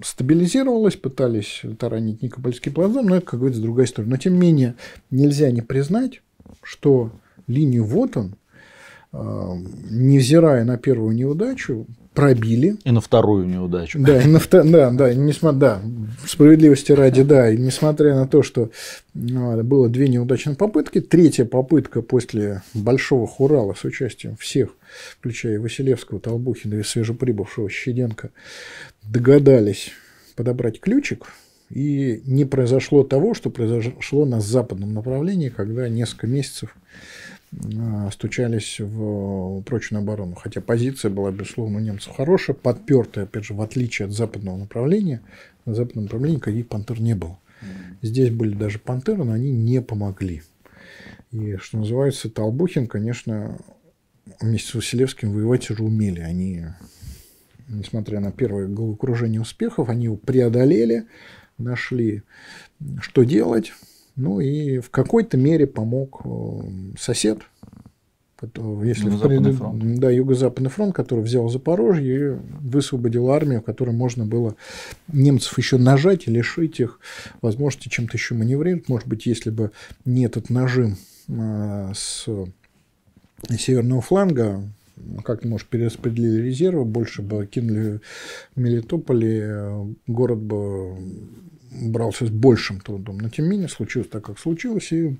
стабилизировалась, пытались таранить Никопольский плацдарм, но это, как говорится, другая история. Но, тем не менее, нельзя не признать, что линию вот он, э, невзирая на первую неудачу, пробили. И на вторую неудачу. Да, и на вто... да, да, несмотря... да, справедливости ради, да, и несмотря на то, что ну, а, было две неудачные попытки, третья попытка после Большого Хурала с участием всех, включая Василевского, Толбухина и свежеприбывшего Щеденко, догадались подобрать ключик, и не произошло того, что произошло на западном направлении, когда несколько месяцев Э, стучались в прочную оборону. Хотя позиция была, безусловно, у немцев хорошая, подпертая, опять же, в отличие от западного направления. На западном направлении никаких пантер не было. Здесь были даже пантеры, но они не помогли. И, что называется, Толбухин, конечно, вместе с Василевским воевать уже умели. Они, несмотря на первое головокружение успехов, они его преодолели, нашли, что делать, ну и в какой-то мере помог э, сосед, э, если пред... фронт. Да, Юго-Западный фронт, который взял Запорожье и высвободил армию, которой можно было немцев еще нажать и лишить их возможности чем-то еще маневрировать. Может быть, если бы не этот нажим а, с северного фланга, как может перераспределили резервы, больше бы кинули в Мелитополе, город бы брался с большим трудом. Но тем не менее случилось так, как случилось, и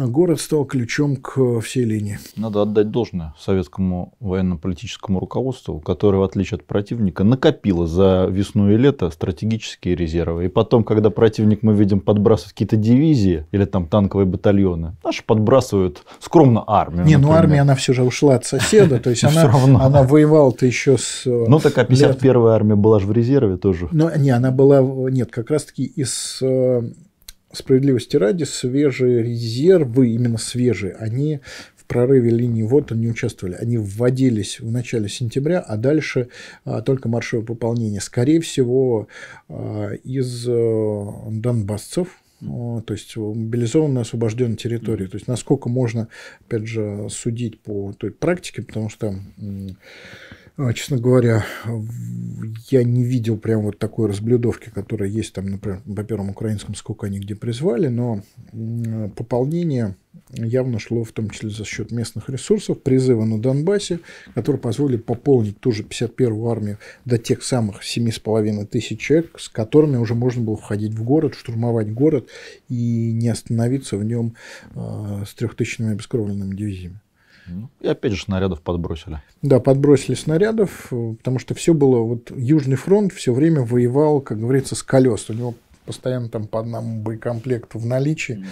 а город стал ключом к э, всей линии. Надо отдать должное советскому военно-политическому руководству, которое, в отличие от противника, накопило за весну и лето стратегические резервы. И потом, когда противник, мы видим, подбрасывает какие-то дивизии или там танковые батальоны, наши подбрасывают скромно армию. Не, ну, например. ну армия, она все же ушла от соседа, то есть она воевала-то еще с... Э, ну, такая а 51-я армия была же в резерве тоже. Ну, не, она была, нет, как раз-таки из э, справедливости ради, свежие резервы, именно свежие, они в прорыве линии вот не участвовали. Они вводились в начале сентября, а дальше а, только маршевое пополнение. Скорее всего, а, из э, донбассцев, а, то есть мобилизованная освобожденная территория. То есть насколько можно, опять же, судить по той практике, потому что а, честно говоря, я не видел прям вот такой разблюдовки, которая есть там, например, по первому украинскому, сколько они где призвали, но пополнение явно шло в том числе за счет местных ресурсов, призыва на Донбассе, которые позволили пополнить ту же 51-ю армию до тех самых 7,5 тысяч человек, с которыми уже можно было входить в город, штурмовать город и не остановиться в нем э, с трехтысячными обескровленными дивизиями. Ну, и опять же снарядов подбросили. Да, подбросили снарядов, потому что все было... Вот Южный фронт все время воевал, как говорится, с колес. У него постоянно там по одному боекомплекту в наличии.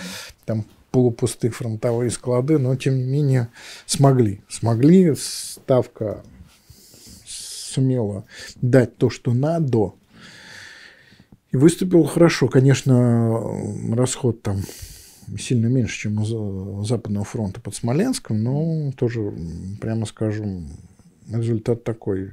Там полупустые фронтовые склады, но тем не менее смогли. Смогли, ставка сумела дать то, что надо. И выступил хорошо. Конечно, расход там сильно меньше, чем у Западного фронта под Смоленском, но тоже, прямо скажем, результат такой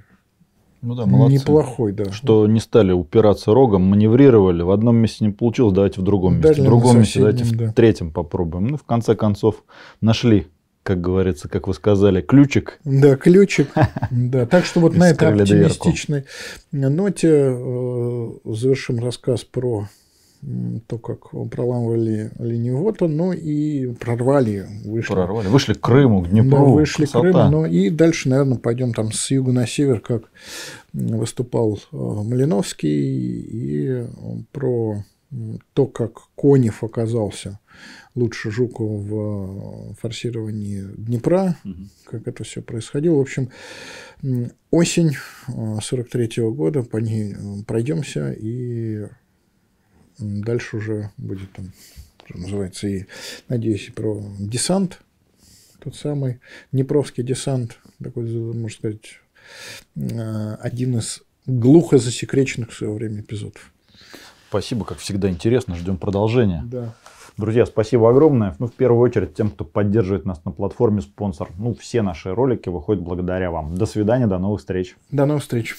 ну да, молодцы. Неплохой, да. Что не стали упираться рогом, маневрировали. В одном месте не получилось, давайте в другом месте. Дальнем в другом месте, давайте да. в третьем попробуем. Ну, в конце концов, нашли, как говорится, как вы сказали, ключик. Да, ключик. Да. Так что вот на этой оптимистичной ноте э, завершим рассказ про то, как проламывали линию ВОТа, но и прорвали, вышли. Прорвали, вышли к Крыму, к Днепру, да, вышли красота. к Крыму, но ну и дальше, наверное, пойдем там с юга на север, как выступал э, Малиновский, и э, про то, как Конев оказался лучше Жукова в э, форсировании Днепра, угу. как это все происходило. В общем, осень 43 -го года, по ней пройдемся и Дальше уже будет там, что называется, и, надеюсь, и про десант, тот самый Днепровский десант, такой, можно сказать, э, один из глухо засекреченных в свое время эпизодов. Спасибо, как всегда, интересно. Ждем продолжения. Да. Друзья, спасибо огромное. Ну, в первую очередь, тем, кто поддерживает нас на платформе спонсор. Ну, все наши ролики выходят благодаря вам. До свидания, до новых встреч. До новых встреч.